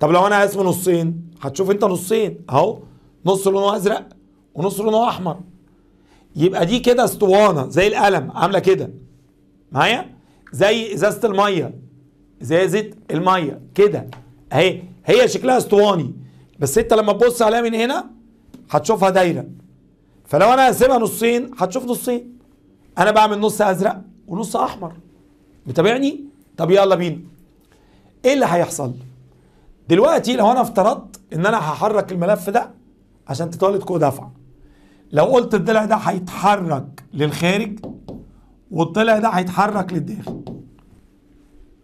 طب لو انا قاسمه نصين هتشوف انت نصين اهو نص لونه ازرق ونص لونه احمر يبقى دي كده اسطوانه زي القلم عامله كده معايا زي ازازه الميه ازازه الميه كده اهي هي شكلها اسطواني بس انت لما تبص عليها من هنا هتشوفها دايره فلو انا هقسمها نصين هتشوف نصين انا بعمل نص ازرق ونص احمر متابعني طب يلا بينا ايه اللي هيحصل دلوقتي لو انا افترضت ان انا هحرك الملف ده عشان تتولد قوه دفع لو قلت الضلع ده هيتحرك للخارج والضلع ده هيتحرك للداخل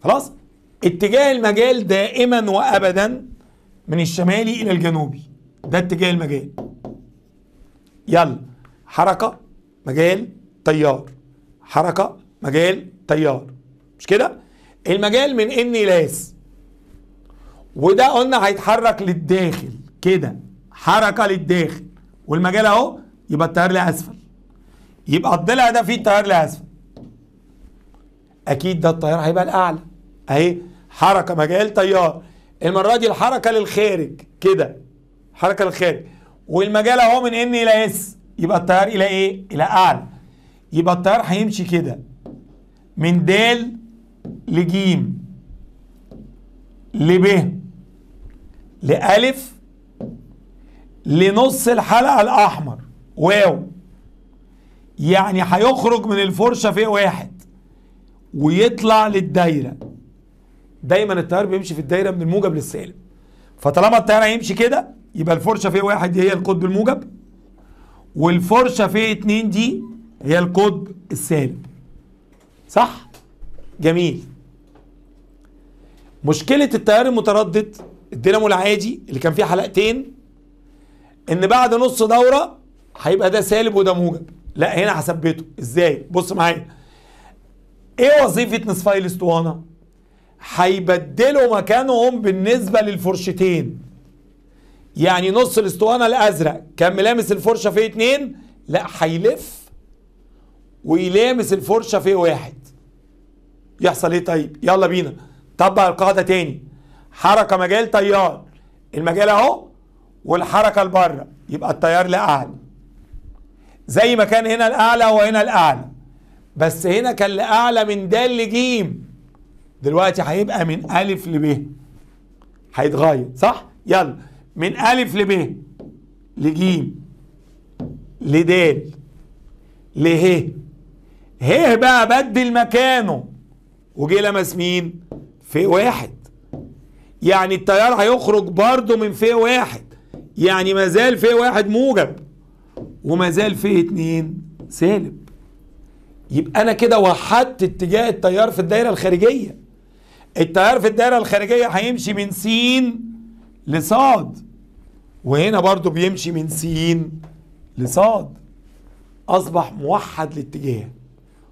خلاص اتجاه المجال دائما وابدا من الشمالي الى الجنوبي ده اتجاه المجال يلا حركة مجال تيار حركة مجال تيار مش كده المجال من ان لاس وده قلنا هيتحرك للداخل كده حركة للداخل والمجال اهو يبقى التيار لاسفل يبقى الضلع ده فيه التيار لاسفل اكيد ده التيار هيبقى الاعلى اهي حركة مجال تيار المرة دي الحركة للخارج كده حركة للخارج والمجال اهو من ان الى اس يبقى التيار الى ايه الى اعلى يبقى التيار هيمشي كده من د لج لب لألف لنص الحلقة الأحمر واو يعني هيخرج من الفرشة في واحد ويطلع للدايرة دايما التيار بيمشي في الدايرة من الموجب للسالب فطالما التيار هيمشي كده يبقى الفرشه في واحد هي القطب الموجب والفرشه في اتنين دي هي القطب السالب صح جميل مشكله التيار المتردد الدينامو العادي اللي كان فيه حلقتين ان بعد نص دوره هيبقى ده سالب وده موجب لا هنا هثبته ازاي بص معايا ايه وظيفه نصفي الاسطوانه هيبدلوا مكانهم بالنسبه للفرشتين يعني نص الاسطوانه الازرق كان ملامس الفرشه في اتنين لا هيلف ويلامس الفرشه في واحد يحصل ايه طيب يلا بينا طبق القاعده تاني حركه مجال تيار المجال اهو والحركه لبره يبقى التيار لاعلى زي ما كان هنا الاعلى وهنا الاعلى بس هنا كان لاعلى من د لج دلوقتي هيبقى من ا ل ب هيتغير صح يلا من ألف لب لجيم لدال له ه بقى بدل مكانه وجه لمس مين في واحد يعني التيار هيخرج برضه من في واحد يعني ما زال في واحد موجب وما زال في اتنين سالب يبقى انا كده وحدت اتجاه التيار في الدايره الخارجيه التيار في الدايره الخارجيه هيمشي من س لصاد وهنا برضو بيمشي من سين لصاد اصبح موحد الاتجاه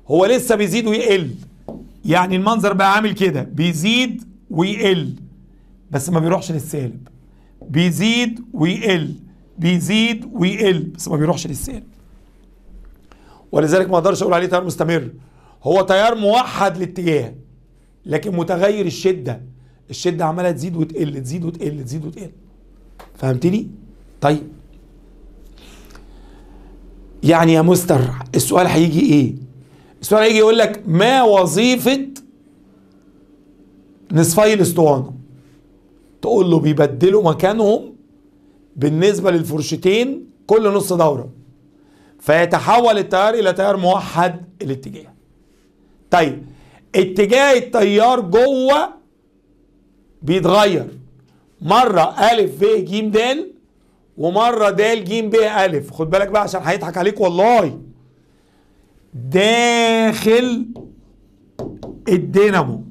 هو لسه بيزيد ويقل يعني المنظر بقى عامل كده بيزيد ويقل بس ما بيروحش للسالب بيزيد ويقل بيزيد ويقل بس ما بيروحش للسالب ولذلك ما اقدرش اقول عليه تيار مستمر هو تيار موحد الاتجاه لكن متغير الشده الشده عماله تزيد وتقل تزيد وتقل تزيد وتقل فهمتني طيب يعني يا مستر السؤال هيجي ايه السؤال هيجي يقول لك ما وظيفه نصفي الاسطوانه تقول له بيبدلوا مكانهم بالنسبه للفرشتين كل نص دوره فيتحول التيار الى تيار موحد الاتجاه طيب اتجاه التيار جوه بيتغير مره الف ب ج د ومره د ج ب الف خد بالك بقى عشان هيضحك عليك والله داخل الدينامو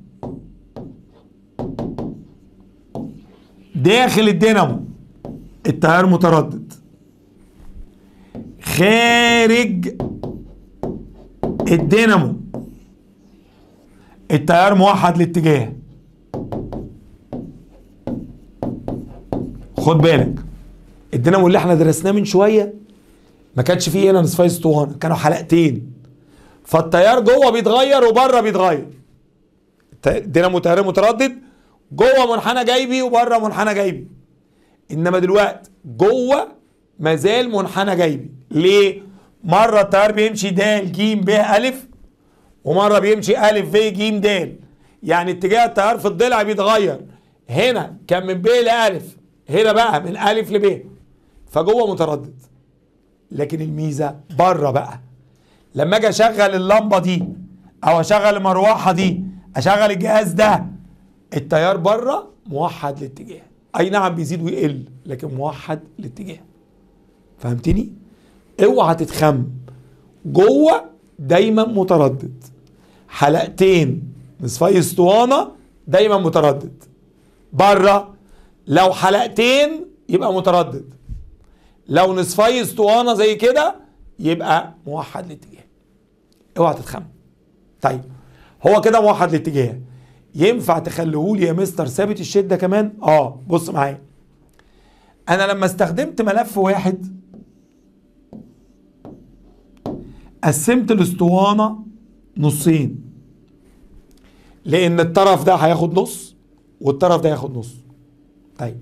داخل الدينامو التيار متردد خارج الدينامو التيار موحد الاتجاه خد بالك الدينامو اللي احنا درسناه من شويه ما كانش فيه هنا نصفي اسطوانه كانوا حلقتين فالتيار جوه بيتغير وبره بيتغير الدينامو تيار متردد جوه منحنى جيبي وبره منحنى جيبي انما دلوقتي جوه مازال منحنى جيبي ليه مره التيار بيمشي د ج ب ا ومره بيمشي ا ف ج د يعني اتجاه التيار في الضلع بيتغير هنا كان من ب لألف هنا بقى من الف لب فجوه متردد لكن الميزه بره بقى لما اجي اشغل اللمبه دي او اشغل المروحه دي اشغل الجهاز ده التيار بره موحد الاتجاه اي نعم بيزيد ويقل لكن موحد الاتجاه فهمتني اوعى تتخم جوه دايما متردد حلقتين نصفي اسطوانه دايما متردد بره لو حلقتين يبقى متردد لو نصفي اسطوانه زي كده يبقى موحد الاتجاه اوعى تتخم طيب هو كده موحد الاتجاه ينفع تخليه لي يا مستر ثابت الشده كمان اه بص معايا انا لما استخدمت ملف واحد قسمت الاسطوانه نصين لان الطرف ده هياخد نص والطرف ده هياخد نص طيب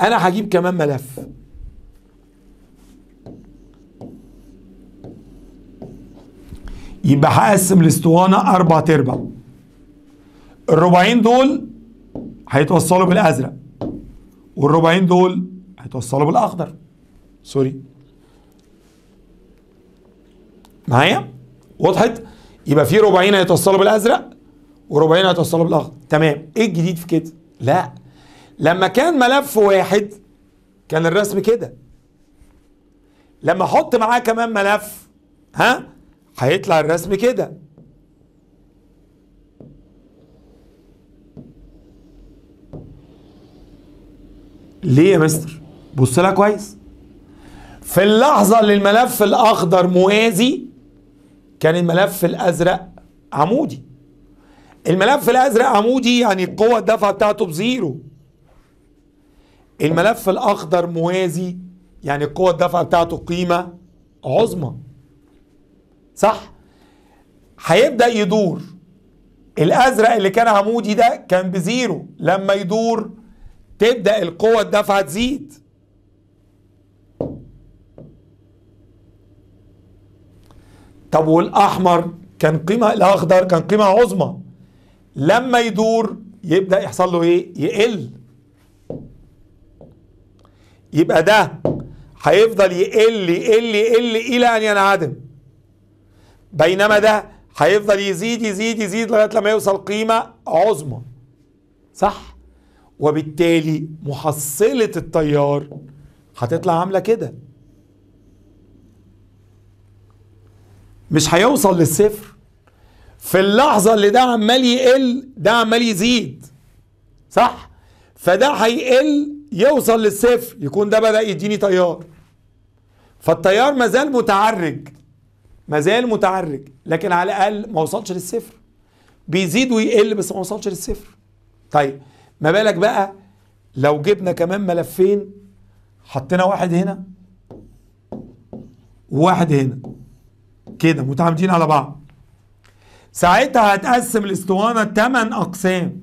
انا هجيب كمان ملف يبقى هقسم الاسطوانه اربع تربع الربعين دول هيتوصلوا بالازرق والربعين دول هيتوصلوا بالاخضر سوري معايا وضحت يبقى في ربعين هيتوصلوا بالازرق وربعين هيتوصلوا بالاخضر تمام ايه الجديد في كده لا لما كان ملف واحد كان الرسم كده لما احط معاه كمان ملف ها هيطلع الرسم كده ليه يا مستر بص لها كويس في اللحظة اللي الملف الأخضر موازي كان الملف الأزرق عمودي الملف الأزرق عمودي يعني القوة الدفع بتاعته بزيرو الملف الاخضر موازي يعني قوة الدفع بتاعته قيمة عظمى صح هيبدأ يدور الازرق اللي كان عمودي ده كان بزيرو لما يدور تبدأ القوة الدفع تزيد طب والاحمر كان قيمة الاخضر كان قيمة عظمى لما يدور يبدأ يحصل له ايه يقل يبقى ده هيفضل يقل يقل يقل الى ان ينعدم بينما ده هيفضل يزيد يزيد يزيد لغايه لما يوصل قيمه عظمى صح وبالتالي محصله التيار هتطلع عامله كده مش هيوصل للصفر في اللحظه اللي ده عمال يقل ده عمال يزيد صح فده هيقل يوصل للصفر يكون ده بدأ يديني تيار فالتيار مازال متعرج مازال متعرج لكن على الأقل ما وصلش للصفر بيزيد ويقل بس ما وصلش للصفر طيب ما بالك بقى لو جبنا كمان ملفين حطينا واحد هنا وواحد هنا كده متعامدين على بعض ساعتها هتقسم الاسطوانه 8 اقسام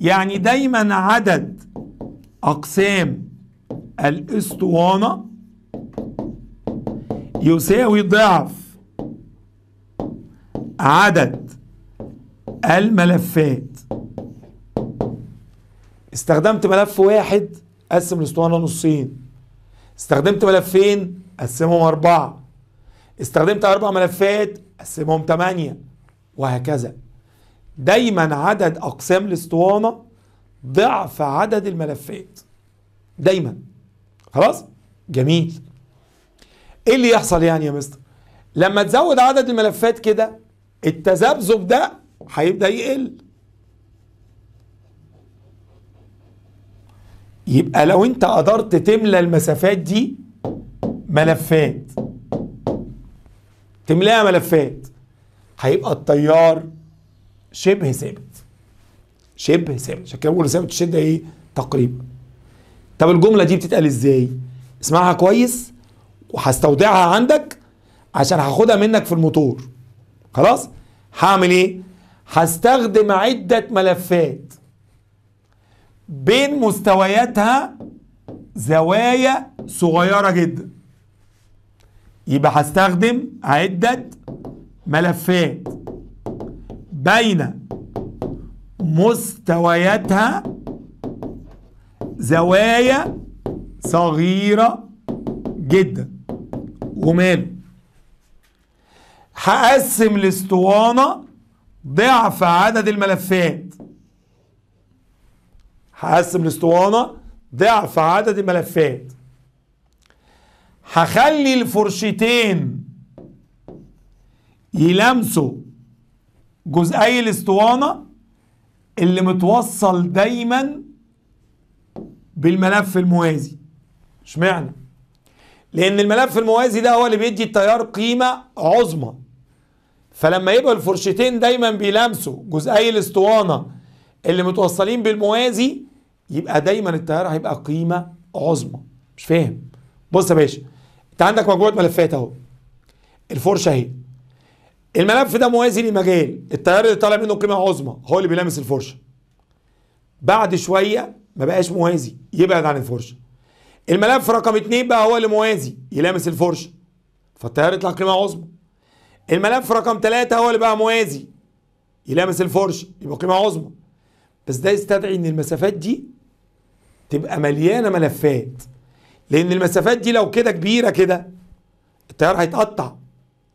يعني دايما عدد أقسام الاسطوانة يساوي ضعف عدد الملفات استخدمت ملف واحد قسم الاسطوانة نصين استخدمت ملفين قسمهم أربعة استخدمت أربع ملفات قسمهم ثمانية وهكذا دايما عدد أقسام الاسطوانة ضعف عدد الملفات دايما خلاص جميل ايه اللي يحصل يعني يا مستر لما تزود عدد الملفات كده التذبذب ده هيبدا يقل يبقى لو انت قدرت تملى المسافات دي ملفات تملاها ملفات هيبقى التيار شبه ثابت شبه ثابت عشان كده بقول ثابت الشده ايه تقريبا طب الجمله دي بتتقال ازاي اسمعها كويس وهستودعها عندك عشان هاخدها منك في الموتور خلاص هعمل ايه هستخدم عده ملفات بين مستوياتها زوايا صغيره جدا يبقى هستخدم عده ملفات بين مستوياتها زوايا صغيرة جدا وماله هقسم الاسطوانة ضعف عدد الملفات هقسم الاسطوانة ضعف عدد الملفات هخلي الفرشتين يلامسوا جزئي الاسطوانة اللي متوصل دايما بالملف الموازي اشمعنى لان الملف الموازي ده هو اللي بيدي التيار قيمه عظمى فلما يبقى الفرشتين دايما بيلامسوا جزئي الاسطوانه اللي متوصلين بالموازي يبقى دايما التيار هيبقى قيمه عظمى مش فاهم بص يا باشا انت عندك مجموعه ملفات اهو الفرشه اهي الملف ده موازي لمجال التيار اللي طالع منه قيمه عظمى هو اللي بيلامس الفرشه بعد شويه ما بقاش موازي يبعد عن الفرشه الملف رقم اتنين بقى هو اللي موازي يلامس الفرشه فالتيار يطلع قيمه عظمى الملف رقم ثلاثة هو اللي بقى موازي يلامس الفرشه يبقى قيمه عظمى بس ده يستدعي ان المسافات دي تبقى مليانه ملفات لان المسافات دي لو كده كبيره كده التيار هيتقطع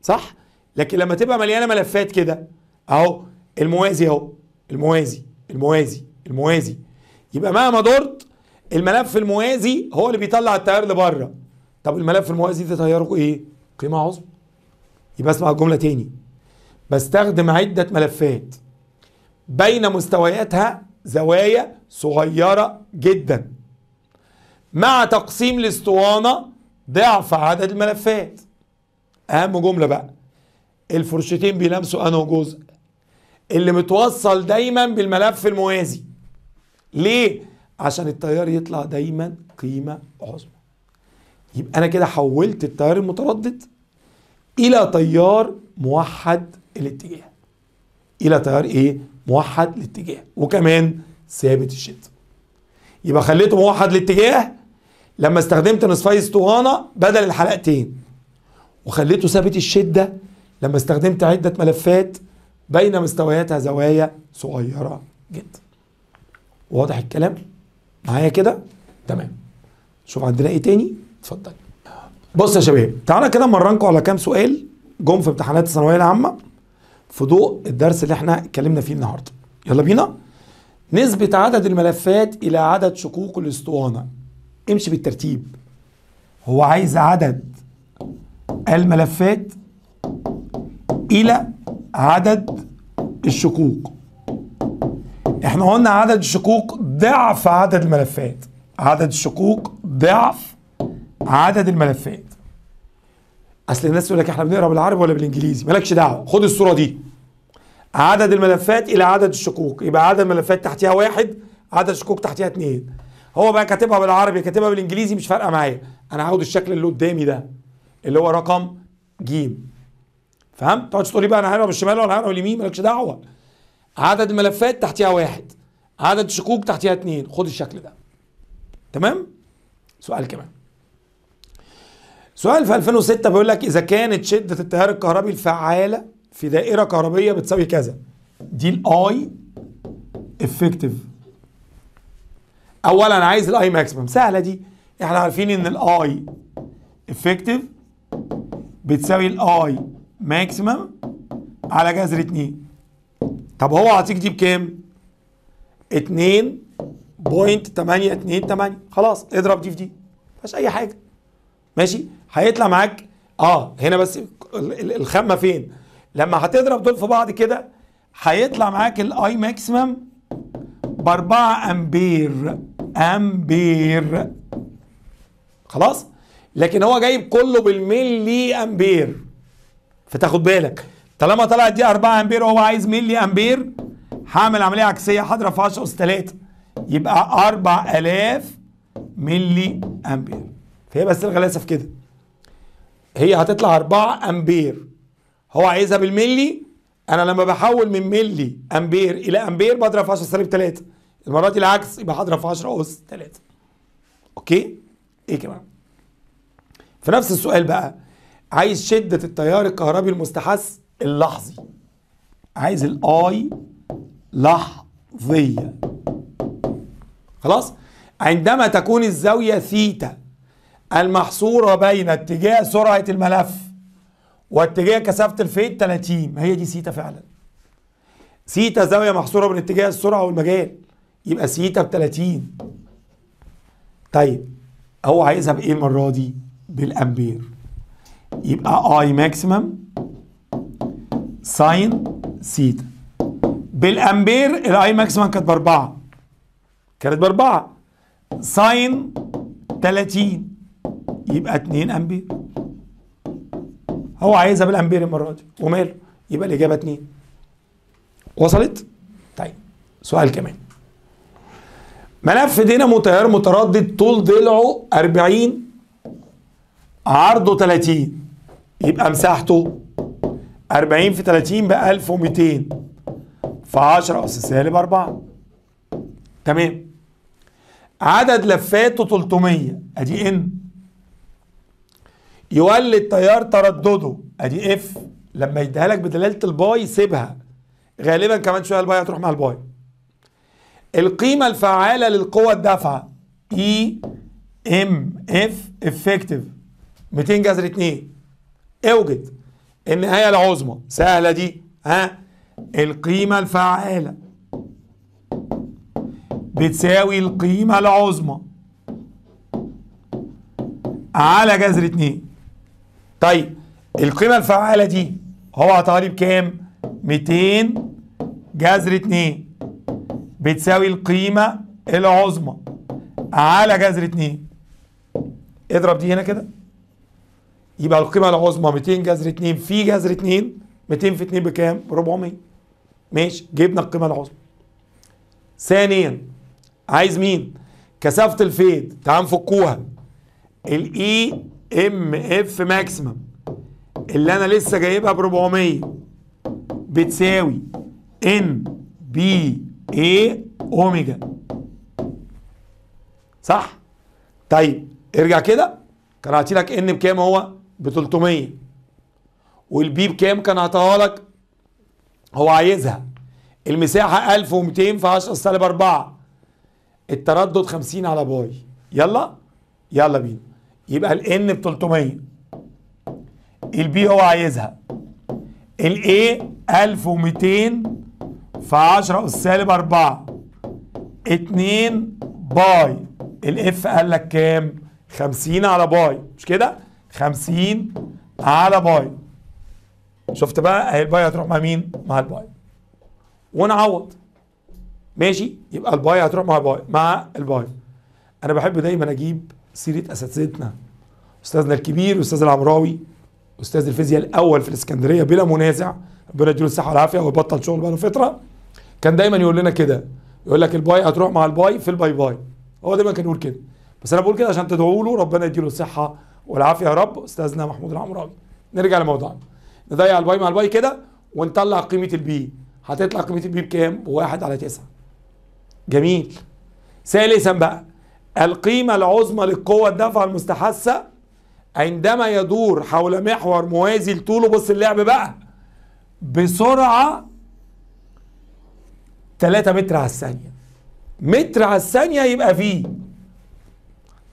صح لكن لما تبقى مليانه ملفات كده اهو الموازي اهو الموازي الموازي الموازي يبقى مهما دورت الملف الموازي هو اللي بيطلع التيار لبره طب الملف الموازي ده تياره ايه قيمه عظمى يبقى اسمع الجمله تاني بستخدم عده ملفات بين مستوياتها زوايا صغيره جدا مع تقسيم الاسطوانه ضعف عدد الملفات اهم جمله بقى الفرشتين بيلمسوا انه جزء اللي متوصل دايما بالملف الموازي ليه عشان التيار يطلع دايما قيمه عظمى يبقى انا كده حولت التيار المتردد الى تيار موحد الاتجاه الى تيار ايه موحد الاتجاه وكمان ثابت الشده يبقى خليته موحد الاتجاه لما استخدمت نصفي اسطوانه بدل الحلقتين وخليته ثابت الشده لما استخدمت عدة ملفات بين مستوياتها زوايا صغيرة جدا واضح الكلام معايا كده تمام شوف عندنا ايه تاني اتفضل بص يا شباب تعالى كده مرنكم على كام سؤال جم في امتحانات الثانويه العامه في ضوء الدرس اللي احنا اتكلمنا فيه النهارده يلا بينا نسبة عدد الملفات إلى عدد شقوق الأسطوانة امشي بالترتيب هو عايز عدد الملفات الى عدد الشقوق احنا قلنا عدد الشقوق ضعف عدد الملفات عدد الشقوق ضعف عدد الملفات اصل الناس تقول لك احنا بنقرا بالعربي ولا بالانجليزي مالكش دعوه خد الصوره دي عدد الملفات الى عدد الشقوق يبقى عدد الملفات تحتها واحد عدد الشقوق تحتها اثنين هو بقى كاتبها بالعربي كاتبها بالانجليزي مش فارقه معايا انا هاخد الشكل اللي قدامي ده اللي هو رقم جيم فهمت؟ ما تقعدش تقول لي بقى انا هرم الشمال ولا هرم اليمين مالكش دعوه عدد الملفات تحتها واحد عدد الشكوك تحتها اثنين، خد الشكل ده تمام؟ سؤال كمان سؤال في 2006 بيقول لك اذا كانت شده التيار الكهربي الفعاله في دائره كهربيه بتساوي كذا دي الاي افكتيف اولا عايز الاي ماكسيمم سهله دي احنا عارفين ان الاي افكتيف بتساوي الاي ماكسيمم على جذر 2 طب هو هتيجي دي بكام 2.828 خلاص اضرب دي في دي مفيش اي حاجه ماشي هيطلع معاك اه هنا بس الخامه فين لما هتضرب دول في بعض كده هيطلع معاك الاي ماكسيمم ب 4 امبير امبير خلاص لكن هو جايب كله بالملي امبير فتاخد بالك طالما طلعت دي 4 امبير وهو عايز ملي امبير هعمل عمليه عكسيه هضرب في 10 اس 3 يبقى 4000 ملي امبير فهي بس الغلاسه في كده هي هتطلع 4 امبير هو عايزها بالملي انا لما بحول من ملي امبير الى امبير بضرب في 10 سالب 3 المره دي العكس يبقى هضرب في 10 اس 3 اوكي ايه كمان في نفس السؤال بقى عايز شده التيار الكهربي المستحث اللحظي عايز الاي لحظيه خلاص عندما تكون الزاويه ثيتا المحصوره بين اتجاه سرعه الملف واتجاه كثافه الفيت 30 هي دي ثيتا فعلا ثيتا زاويه محصوره بين اتجاه السرعه والمجال يبقى ثيتا ب 30 طيب هو عايزها بايه المره دي بالامبير يبقى اي ماكسيمم ساين سيتا بالامبير الاي ماكسيمم كانت باربعه كانت باربعه ساين 30 يبقى 2 امبير هو عايزها بالامبير المره دي وماله يبقى الاجابه 2 وصلت طيب سؤال كمان ملف دينامو تيار متردد طول ضلعه 40 عرضه 30 يبقى مساحته 40 في 30 بقى 1200 ف 10 اس سالب 4 تمام عدد لفاته 300 ادي ان يولد تيار تردده ادي اف لما يديها لك بدلاله الباي سيبها غالبا كمان شويه الباي هتروح مع الباي القيمه الفعاله للقوه الدافعه اي ام اف افكتيف 200 جذر 2 اوجد النهايه العظمى سهله دي ها القيمه الفعاله بتساوي القيمه العظمى على جذر 2 طيب القيمه الفعاله دي هو تقريب كام 200 جذر 2 بتساوي القيمه العظمى على جذر 2 اضرب دي هنا كده يبقى القيمه العظمى 200 جذر 2 في جذر 2 200 في 2 بكام؟ 400 ماشي جبنا القيمه العظمى ثانيا عايز مين؟ كثافه الفيد تعال نفكوها الاي ام اف ماكسيمم اللي انا لسه جايبها ب 400 بتساوي ان بي اي اوميجا صح؟ طيب ارجع كده كان لك ان بكام هو؟ ب 300 والبي بكام كان عطاها لك هو عايزها المساحه 1200 في 10 سالب 4 التردد 50 على باي يلا يلا بينا يبقى الان ب 300 البي هو عايزها الاي 1200 في 10 اس سالب 4 2 باي الاف قال لك كام 50 على باي مش كده 50 على باي شفت بقى اهي الباي هتروح مع مين مع الباي ونعوض ماشي يبقى الباي هتروح مع الباي مع الباي انا بحب دايما اجيب سيره اساتذتنا استاذنا الكبير استاذ العمراوي استاذ الفيزياء الاول في الاسكندريه بلا منازع ربنا يديله الصحه والعافيه ويبطل شغل بقاله فتره كان دايما يقول لنا كده يقول لك الباي هتروح مع الباي في الباي باي هو دايما كان يقول كده بس انا بقول كده عشان تدعوا له ربنا يديله الصحه والعافيه يا رب استاذنا محمود العمراني نرجع لموضوعنا نضيع الباي مع الباي كده ونطلع قيمه البي هتطلع قيمه البي بكام بواحد على تسعة جميل ثالثا بقى القيمه العظمى للقوه الدافعه المستحثه عندما يدور حول محور موازي لطوله بص اللعب بقى بسرعه 3 متر على الثانيه متر على الثانيه يبقى في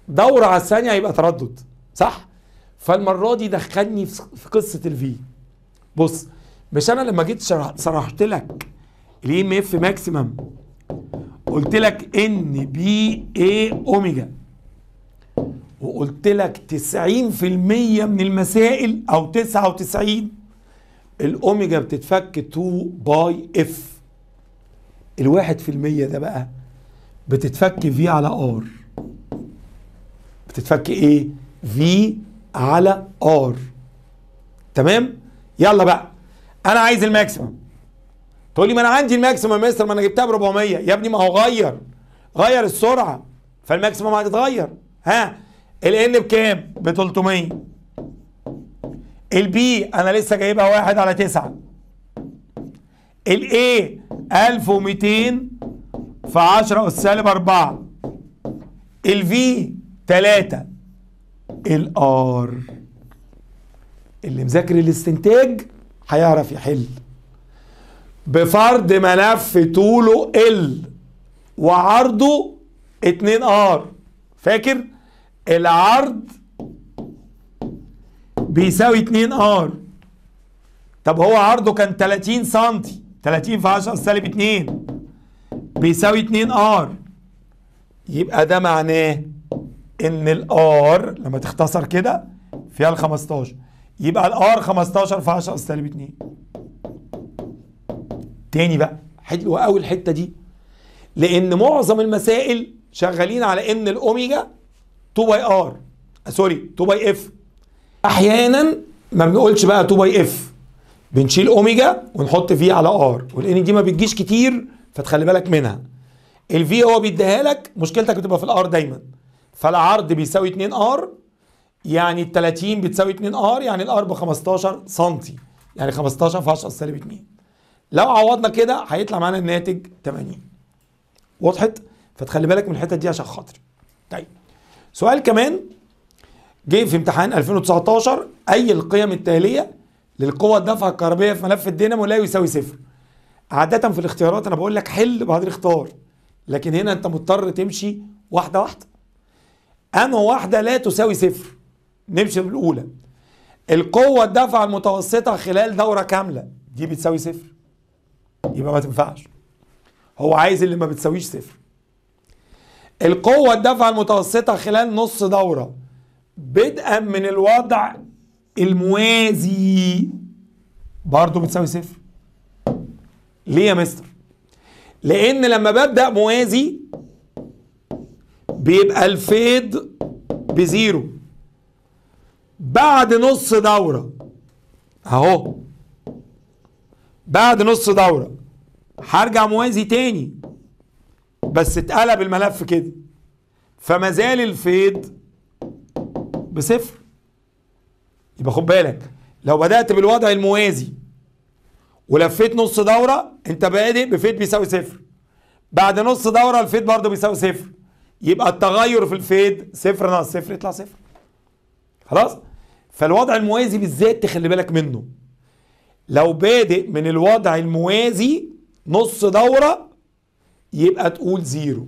دورة على الثانيه يبقى تردد صح فالمره دي دخلني في قصه الفي بص مش انا لما جيت شرحت لك الاي ام اف ماكسيمم قلت لك ان بي اي اوميجا وقلت لك 90% من المسائل او 99 الاوميجا بتتفك 2 باي اف ال 1% ده بقى بتتفك في على ار بتتفك ايه في على ار تمام يلا بقى انا عايز الماكسيمم تقول لي ما انا عندي الماكسيمم يا مستر ما انا جبتها ب 400 يا ابني ما هو غير غير السرعه فالماكسيمم هتتغير ها الان بكام ب 300 البي انا لسه جايبها 1 على 9 الاي 1200 في 10 اس سالب 4 الفي 3 الار اللي مذاكر الاستنتاج هيعرف يحل بفرض ملف طوله ال وعرضه 2 ار فاكر العرض بيساوي 2 ار طب هو عرضه كان 30 سم 30 في 10 سالب 2 بيساوي 2 ار يبقى ده معناه ان الار لما تختصر كده فيها ال 15 يبقى الار 15 في 10 سالب 2 تاني بقى حلوه قوي الحته دي لان معظم المسائل شغالين على ان الاوميجا 2 باي ار آه، سوري 2 باي اف احيانا ما بنقولش بقى 2 باي اف بنشيل اوميجا ونحط في على ار والان دي ما بتجيش كتير فتخلي بالك منها الفي هو بيديها لك مشكلتك بتبقى في الار دايما فالعرض بيساوي 2 ار يعني ال 30 بتساوي 2 ار يعني الار ب 15 سم يعني 15 في 10 سالب 2 لو عوضنا كده هيطلع معانا الناتج 80 وضحت فتخلي بالك من الحته دي عشان خاطري طيب سؤال كمان جه في امتحان 2019 اي القيم التاليه للقوة الدفعه الكهربيه في ملف الدينامو لا يساوي صفر عاده في الاختيارات انا بقول لك حل بعد الاختيار لكن هنا انت مضطر تمشي واحده واحده أما واحدة لا تساوي صفر نمشي بالأولى القوة الدفع المتوسطة خلال دورة كاملة دي بتساوي صفر يبقى ما تنفعش هو عايز اللي ما بتساويش صفر القوة الدفع المتوسطة خلال نص دورة بدءا من الوضع الموازي برضه بتساوي صفر ليه يا مستر؟ لأن لما ببدأ موازي بيبقى الفيد بزيرو بعد نص دورة اهو بعد نص دورة هرجع موازي تاني بس اتقلب الملف كده فما زال الفيد بصفر يبقى خد بالك لو بدأت بالوضع الموازي ولفيت نص دورة انت بادئ بفيد بيساوي صفر بعد نص دورة الفيد برضه بيساوي صفر يبقى التغير في الفيد صفر ناقص صفر يطلع صفر خلاص فالوضع الموازي بالذات تخلي بالك منه لو بادئ من الوضع الموازي نص دورة يبقى تقول زيرو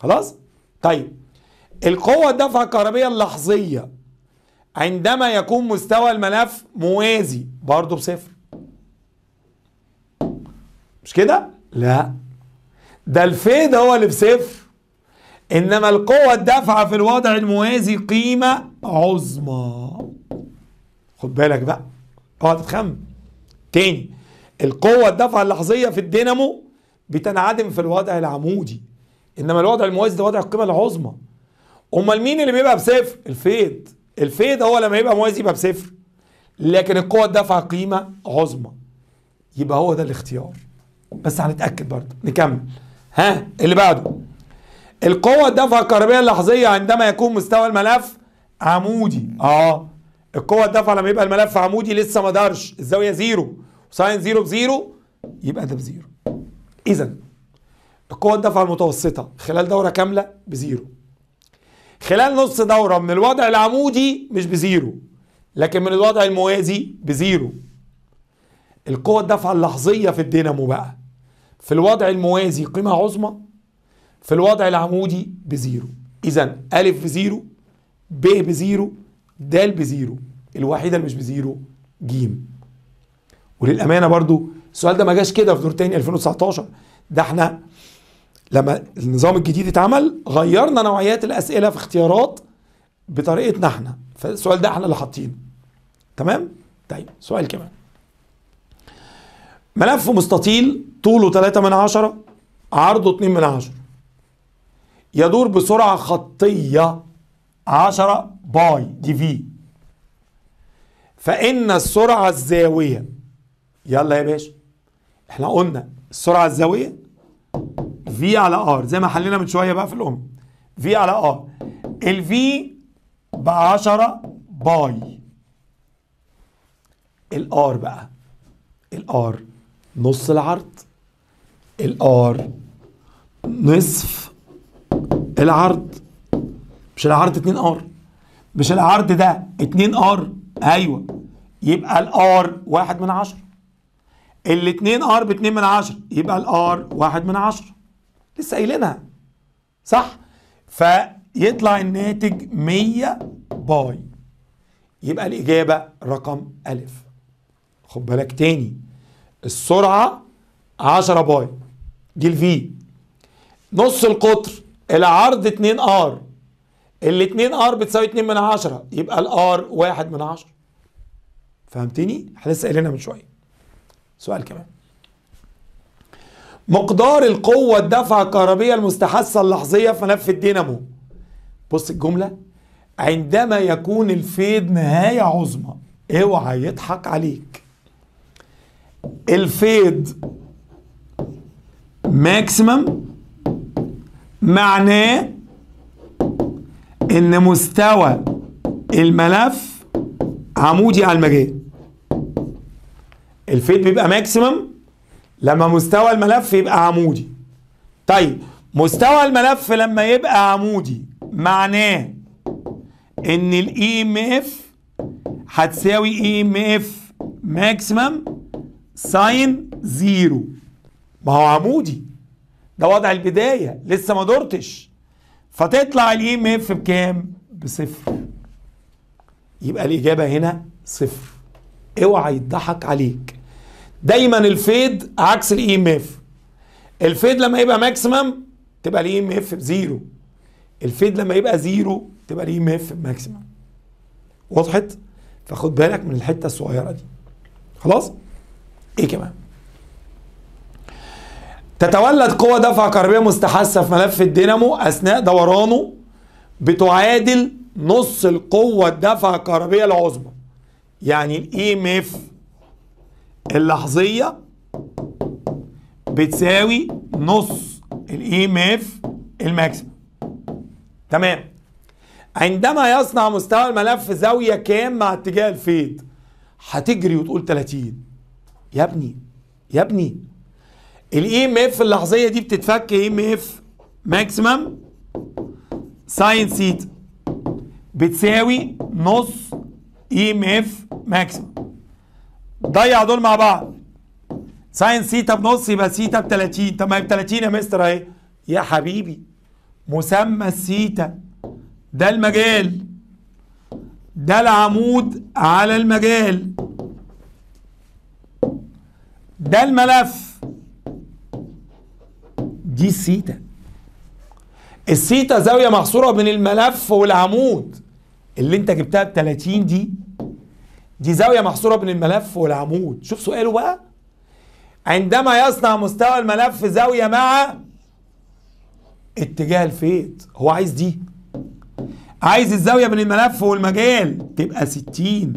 خلاص طيب القوة الدفع الكهربية اللحظية عندما يكون مستوى الملف موازي برضه بصفر مش كده لا ده الفيد هو اللي بصفر إنما القوة الدافعة في الوضع الموازي قيمة عظمى خد بالك بقى اوعى تتخم تاني القوة الدفعة اللحظية في الدينامو بتنعدم في الوضع العمودي انما الوضع الموازي ده وضع القيمة العظمى امال مين اللي بيبقى بصفر الفيض. الفيض هو لما يبقى موازي يبقى بصفر لكن القوة الدافعة قيمة عظمى يبقى هو ده الاختيار بس هنتأكد برضه نكمل ها اللي بعده القوة الدفع الكهربية اللحظية عندما يكون مستوى الملف عمودي اه القوة الدفع لما يبقى الملف عمودي لسه ما دارش الزاوية زيرو ساين زيرو بزيرو يبقى ده بزيرو إذا القوة الدفع المتوسطة خلال دورة كاملة بزيرو خلال نص دورة من الوضع العمودي مش بزيرو لكن من الوضع الموازي بزيرو القوة الدفع اللحظية في الدينامو بقى في الوضع الموازي قيمة عظمى في الوضع العمودي بزيرو اذا الف بزيرو ب بزيرو د بزيرو الوحيده اللي مش بزيرو جيم وللامانه برضو السؤال ده ما جاش كده في دور تاني 2019 ده احنا لما النظام الجديد اتعمل غيرنا نوعيات الاسئله في اختيارات بطريقتنا احنا فالسؤال ده احنا اللي حاطينه تمام طيب سؤال كمان ملف مستطيل طوله 3 من 10 عرضه 2 من 10 يدور بسرعة خطية 10 باي دي في فإن السرعة الزاوية يلا يا باشا احنا قلنا السرعة الزاوية في على ار زي ما حلينا من شوية بقى في الأم في على ار الفي ب 10 باي الار بقى الار نص العرض الار نصف العرض مش العرض 2 ار مش العرض ده 2 ار ايوه يبقى الار 1 من 10 ال 2 ار ب 2 من 10 يبقى الار 1 من 10 لسه قايلينها صح فيطلع الناتج 100 باي يبقى الاجابه رقم الف خد بالك تاني السرعه 10 باي دي الفي نص القطر العرض 2 ار ال 2 ار بتساوي 2 من 10 يبقى الار 1 من 10 فهمتني؟ احنا لسه قايلينها من شويه سؤال كمان مقدار القوة الدفعة الكهربية المستحثة اللحظية في ملف الدينامو بص الجملة عندما يكون الفيد نهاية عظمى اوعى يضحك عليك الفيد ماكسيمم معناه ان مستوى الملف عمودي على المجال الفيت بيبقى ماكسيمم لما مستوى الملف يبقى عمودي طيب مستوى الملف لما يبقى عمودي معناه ان الاي ام e اف هتساوي اي ام اف ماكسيمم ساين زيرو ما هو عمودي ده وضع البدايه لسه ما دورتش فتطلع الاي ام اف بكام؟ بصفر يبقى الاجابه هنا صفر اوعى يضحك عليك دايما الفيد عكس الاي ام اف الفيد لما يبقى ماكسيمم تبقى الاي ام اف بزيرو الفيد لما يبقى زيرو تبقى الاي ام اف بماكسيمم وضحت؟ فخد بالك من الحته الصغيره دي خلاص؟ ايه كمان؟ تتولد قوة دفع كهربية مستحثة في ملف الدينامو أثناء دورانه بتعادل نص القوة الدفع الكهربية العظمى يعني الاي ام e اف اللحظية بتساوي نص الاي ام e اف الماكسيمم تمام عندما يصنع مستوى الملف زاوية كام مع اتجاه الفيد هتجري وتقول 30 يا ابني يا ابني الاي ام اف اللحظيه دي بتتفك اي ام اف ماكسيمم ساين سيتا بتساوي نص اي ام اف ماكسيمم ضيع دول مع بعض ساين سيتا بنص يبقى سيتا ب 30 طب ما هي ب 30 يا مستر اهي يا حبيبي مسمى السيتا ده المجال ده العمود على المجال ده الملف دي السيتا السيتا زاوية محصورة من الملف والعمود اللي انت جبتها ب 30 دي دي زاوية محصورة بين الملف والعمود شوف سؤاله بقى عندما يصنع مستوى الملف زاوية مع اتجاه الفيت هو عايز دي عايز الزاوية بين الملف والمجال تبقى 60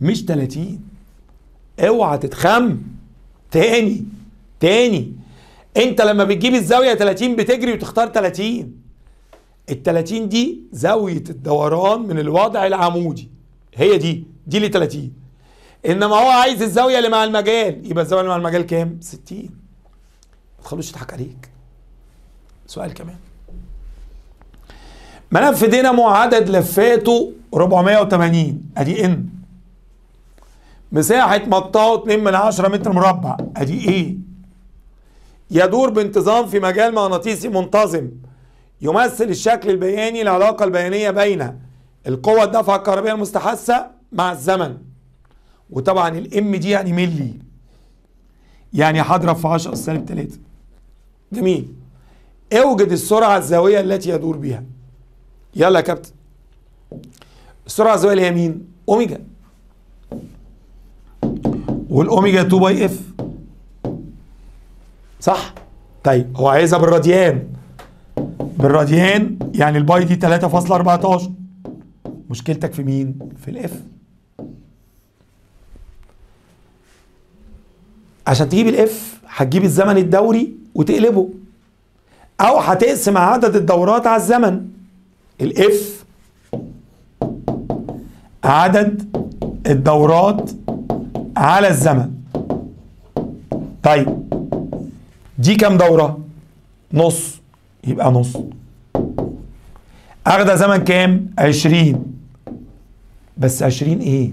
مش 30 اوعى تتخم تاني تاني انت لما بتجيب الزاويه 30 بتجري وتختار 30 ال 30 دي زاويه الدوران من الوضع العمودي هي دي دي اللي 30 انما هو عايز الزاويه اللي مع المجال يبقى الزاويه اللي مع المجال كام 60 ما تخلوش يضحك عليك سؤال كمان ملف دينامو عدد لفاته 480 ادي ان مساحه مطاه 2 من 10 متر مربع ادي ايه يدور بانتظام في مجال مغناطيسي منتظم يمثل الشكل البياني العلاقة البيانية بين القوة الدفعة الكهربية المستحثة مع الزمن وطبعا الام دي يعني ملي يعني حاضرة في 10 سالب 3 جميل اوجد السرعة الزاوية التي يدور بها يلا يا كابتن السرعة الزاوية اليمين اوميجا والاوميجا 2 باي اف صح طيب هو عايزها بالراديان بالراديان يعني الباي دي 3.14 مشكلتك في مين في الاف عشان تجيب الاف هتجيب الزمن الدوري وتقلبه او هتقسم عدد الدورات على الزمن الاف عدد الدورات على الزمن طيب دي كام دوره نص يبقى نص اخده زمن كام 20 بس 20 ايه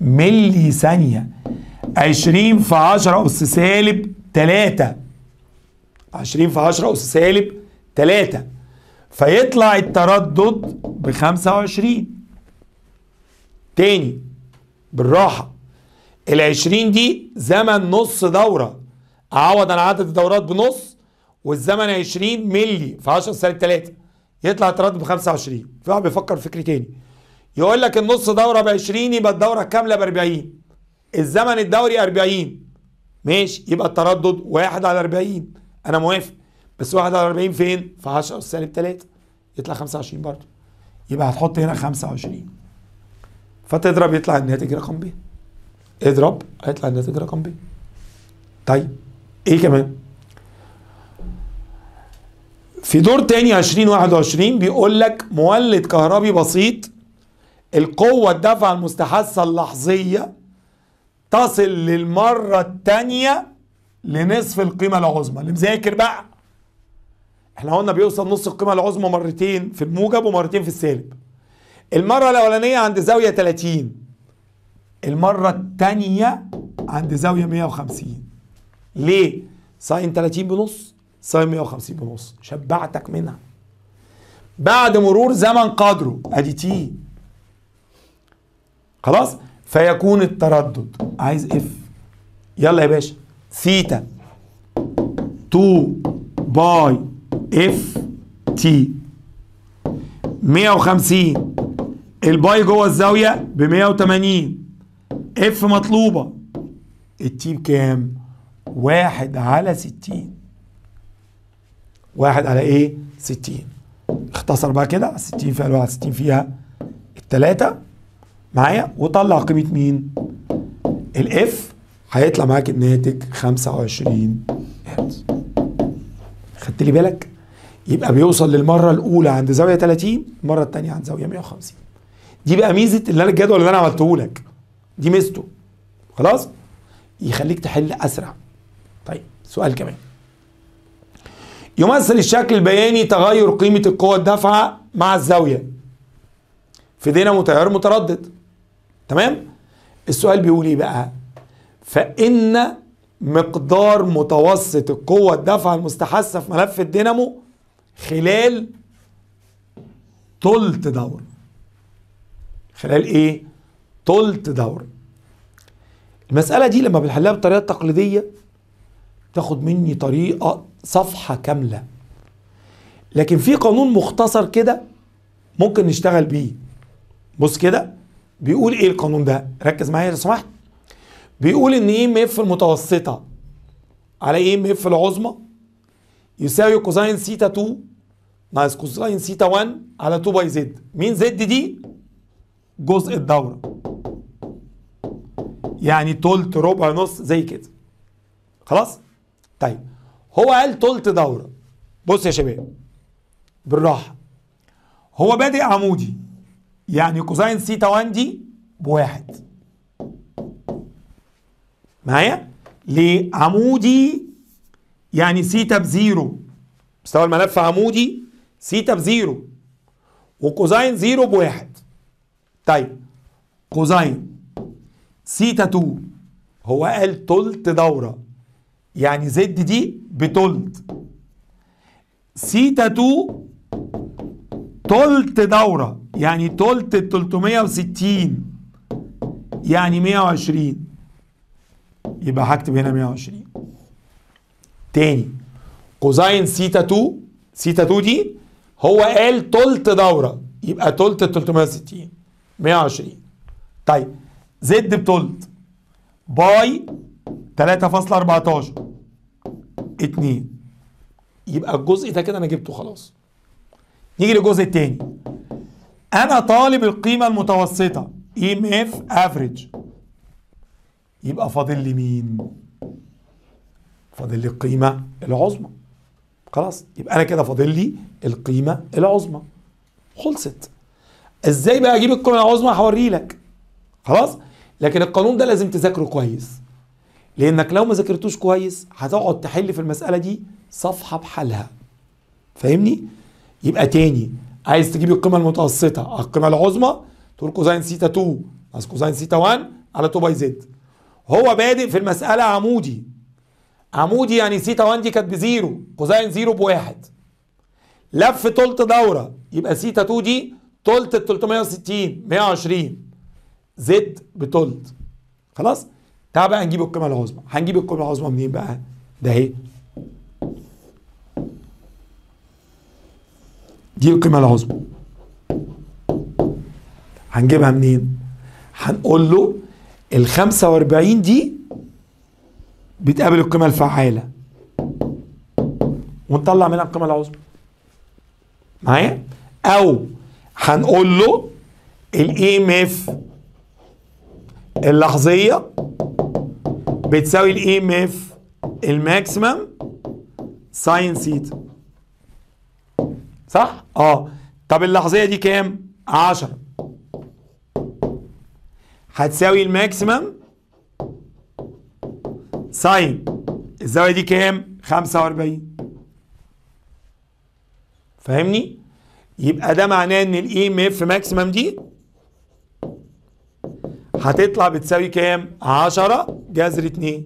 ملي ثانيه 20 في 10 اس سالب 3 20 في 10 اس سالب 3 فيطلع التردد ب 25 تاني بالراحه ال 20 دي زمن نص دوره اعوض عن عدد الدورات بنص والزمن 20 ملي في 10 سالب 3 يطلع التردد ب 25 في واحد بيفكر فكر تاني يقول لك النص دوره ب 20 يبقى الدوره الكامله ب 40 الزمن الدوري 40 ماشي يبقى التردد 1 على 40 انا موافق بس 1 على 40 فين؟ في 10 سالب 3 يطلع 25 برضه يبقى هتحط هنا 25 فتضرب يطلع الناتج رقم ب اضرب هيطلع الناتج رقم ب طيب ايه كمان في دور تاني 2021 بيقول لك مولد كهربي بسيط القوة الدفع المستحثة اللحظية تصل للمرة التانية لنصف القيمة العظمى اللي مذاكر بقى احنا قلنا بيوصل نص القيمة العظمى مرتين في الموجب ومرتين في السالب المرة الأولانية عند زاوية 30 المرة التانية عند زاوية 150 ليه؟ ساين 30 بنص ساين 150 بنص شبعتك منها بعد مرور زمن قدره ادي تي خلاص فيكون التردد عايز اف يلا يا باشا ثيتا 2 باي اف تي 150 الباي جوه الزاويه ب 180 اف مطلوبه التي بكام؟ واحد على ستين واحد على ايه ستين اختصر بقى كده ستين فيها الواحد ستين فيها التلاتة معايا وطلع قيمة مين الاف هيطلع معاك الناتج 25 هرتز خدت لي بالك يبقى بيوصل للمرة الأولى عند زاوية 30 المرة الثانية عند زاوية 150 دي بقى ميزة اللي أنا الجدول اللي أنا عملته لك دي ميزته خلاص يخليك تحل أسرع سؤال كمان يمثل الشكل البياني تغير قيمة القوة الدافعة مع الزاوية في دينامو تيار متردد تمام السؤال بيقول ايه بقى فإن مقدار متوسط القوة الدافعة المستحثة في ملف الدينامو خلال تلت دور خلال ايه تلت دور المسألة دي لما بنحلها بالطريقة التقليدية تاخد مني طريقه صفحه كامله لكن في قانون مختصر كده ممكن نشتغل بيه بص كده بيقول ايه القانون ده ركز معايا لو سمحت بيقول ان اي ام اف المتوسطه على اي ام اف العظمى يساوي كوزين سيتا 2 ناقص كوساين سيتا 1 على 2 باي زد مين زد دي جزء الدوره يعني تلت ربع نص زي كده خلاص طيب هو قال تلت دوره بص يا شباب بالراحه هو بادئ عمودي يعني كوساين سيتا 1 دي بواحد معايا ليه عمودي يعني سيتا بزيرو مستوى الملف عمودي سيتا بزيرو وكوزاين زيرو بواحد طيب كوزاين سيتا 2 هو قال تلت دوره يعني زد دي بتلت سيتا 2 تلت دورة يعني تلت 360 يعني 120 يبقى هكتب هنا 120 تاني كوزاين سيتا 2 سيتا 2 دي هو قال تلت دورة يبقى تلت 360 120 طيب زد بتلت باي 3.14 2 يبقى الجزء ده كده انا جبته خلاص نيجي للجزء الثاني انا طالب القيمه المتوسطه ام اف افريج يبقى فاضل لي مين فاضل لي القيمه العظمى خلاص يبقى انا كده فاضل لي القيمه العظمى خلصت ازاي بقى اجيب القيمه العظمى هوري لك خلاص لكن القانون ده لازم تذاكره كويس لانك لو ما ذاكرتوش كويس هتقعد تحل في المساله دي صفحه بحالها فاهمني يبقى تاني عايز تجيب القيمه المتوسطه آه، القيمه العظمى تقول كوزين سيتا 2 بس كوزين سيتا 1 على 2 باي زد هو بادئ في المساله عمودي عمودي يعني سيتا 1 دي كانت بزيرو كوزين زيرو بواحد لف تلت دوره يبقى سيتا 2 دي تلت ال 360 120 زد بتلت خلاص تعال بقى نجيب القيمه العظمى هنجيب القيمه العظمى منين بقى ده اهي دي القيمه العظمى هنجيبها منين هنقول له ال 45 دي بتقابل القيمه الفعاله ونطلع منها القيمه العظمى معايا او هنقول له الاي ام اف اللحظية بتساوي الاي ام اف الماكسيمم ساين سيتا صح؟ اه طب اللحظية دي كام؟ 10 هتساوي الماكسيمم ساين الزاوية دي كام؟ 45 فاهمني؟ يبقى ده معناه ان الاي ام اف ماكسيمم دي هتطلع بتساوي كام 10 جذر 2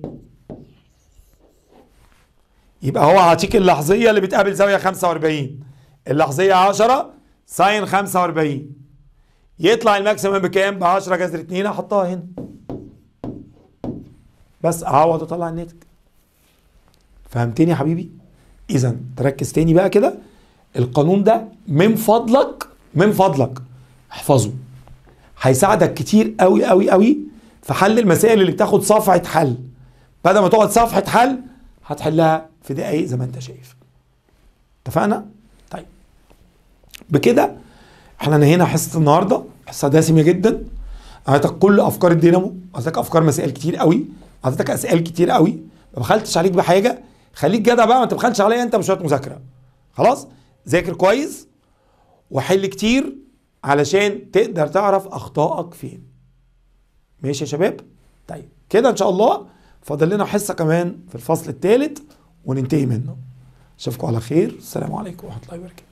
يبقى هو هعطيك اللحظيه اللي بتقابل زاويه 45 اللحظيه 10 ساين 45 يطلع الماكسيمم بكام ب 10 جذر 2 احطها هنا بس اعوض واطلع الناتج فهمتني يا حبيبي اذا تركز تاني بقى كده القانون ده من فضلك من فضلك احفظه هيساعدك كتير قوي قوي قوي في حل المسائل اللي بتاخد صفحه حل بدل ما تقعد صفحه حل هتحلها في دقايق زي ما انت شايف اتفقنا طيب بكده احنا نهينا حصه النهارده حصه دسمه جدا اعطيتك كل افكار الدينامو اعطيتك افكار مسائل كتير قوي اعطيتك اسئله كتير قوي ما بخلتش عليك بحاجه خليك جدع بقى ما تبخلش عليا انت بشويه مذاكره خلاص ذاكر كويس وحل كتير علشان تقدر تعرف اخطائك فين ماشي يا شباب طيب كده ان شاء الله فاضل لنا حصه كمان في الفصل الثالث وننتهي منه اشوفكم على خير السلام عليكم ورحمه الله وبركاته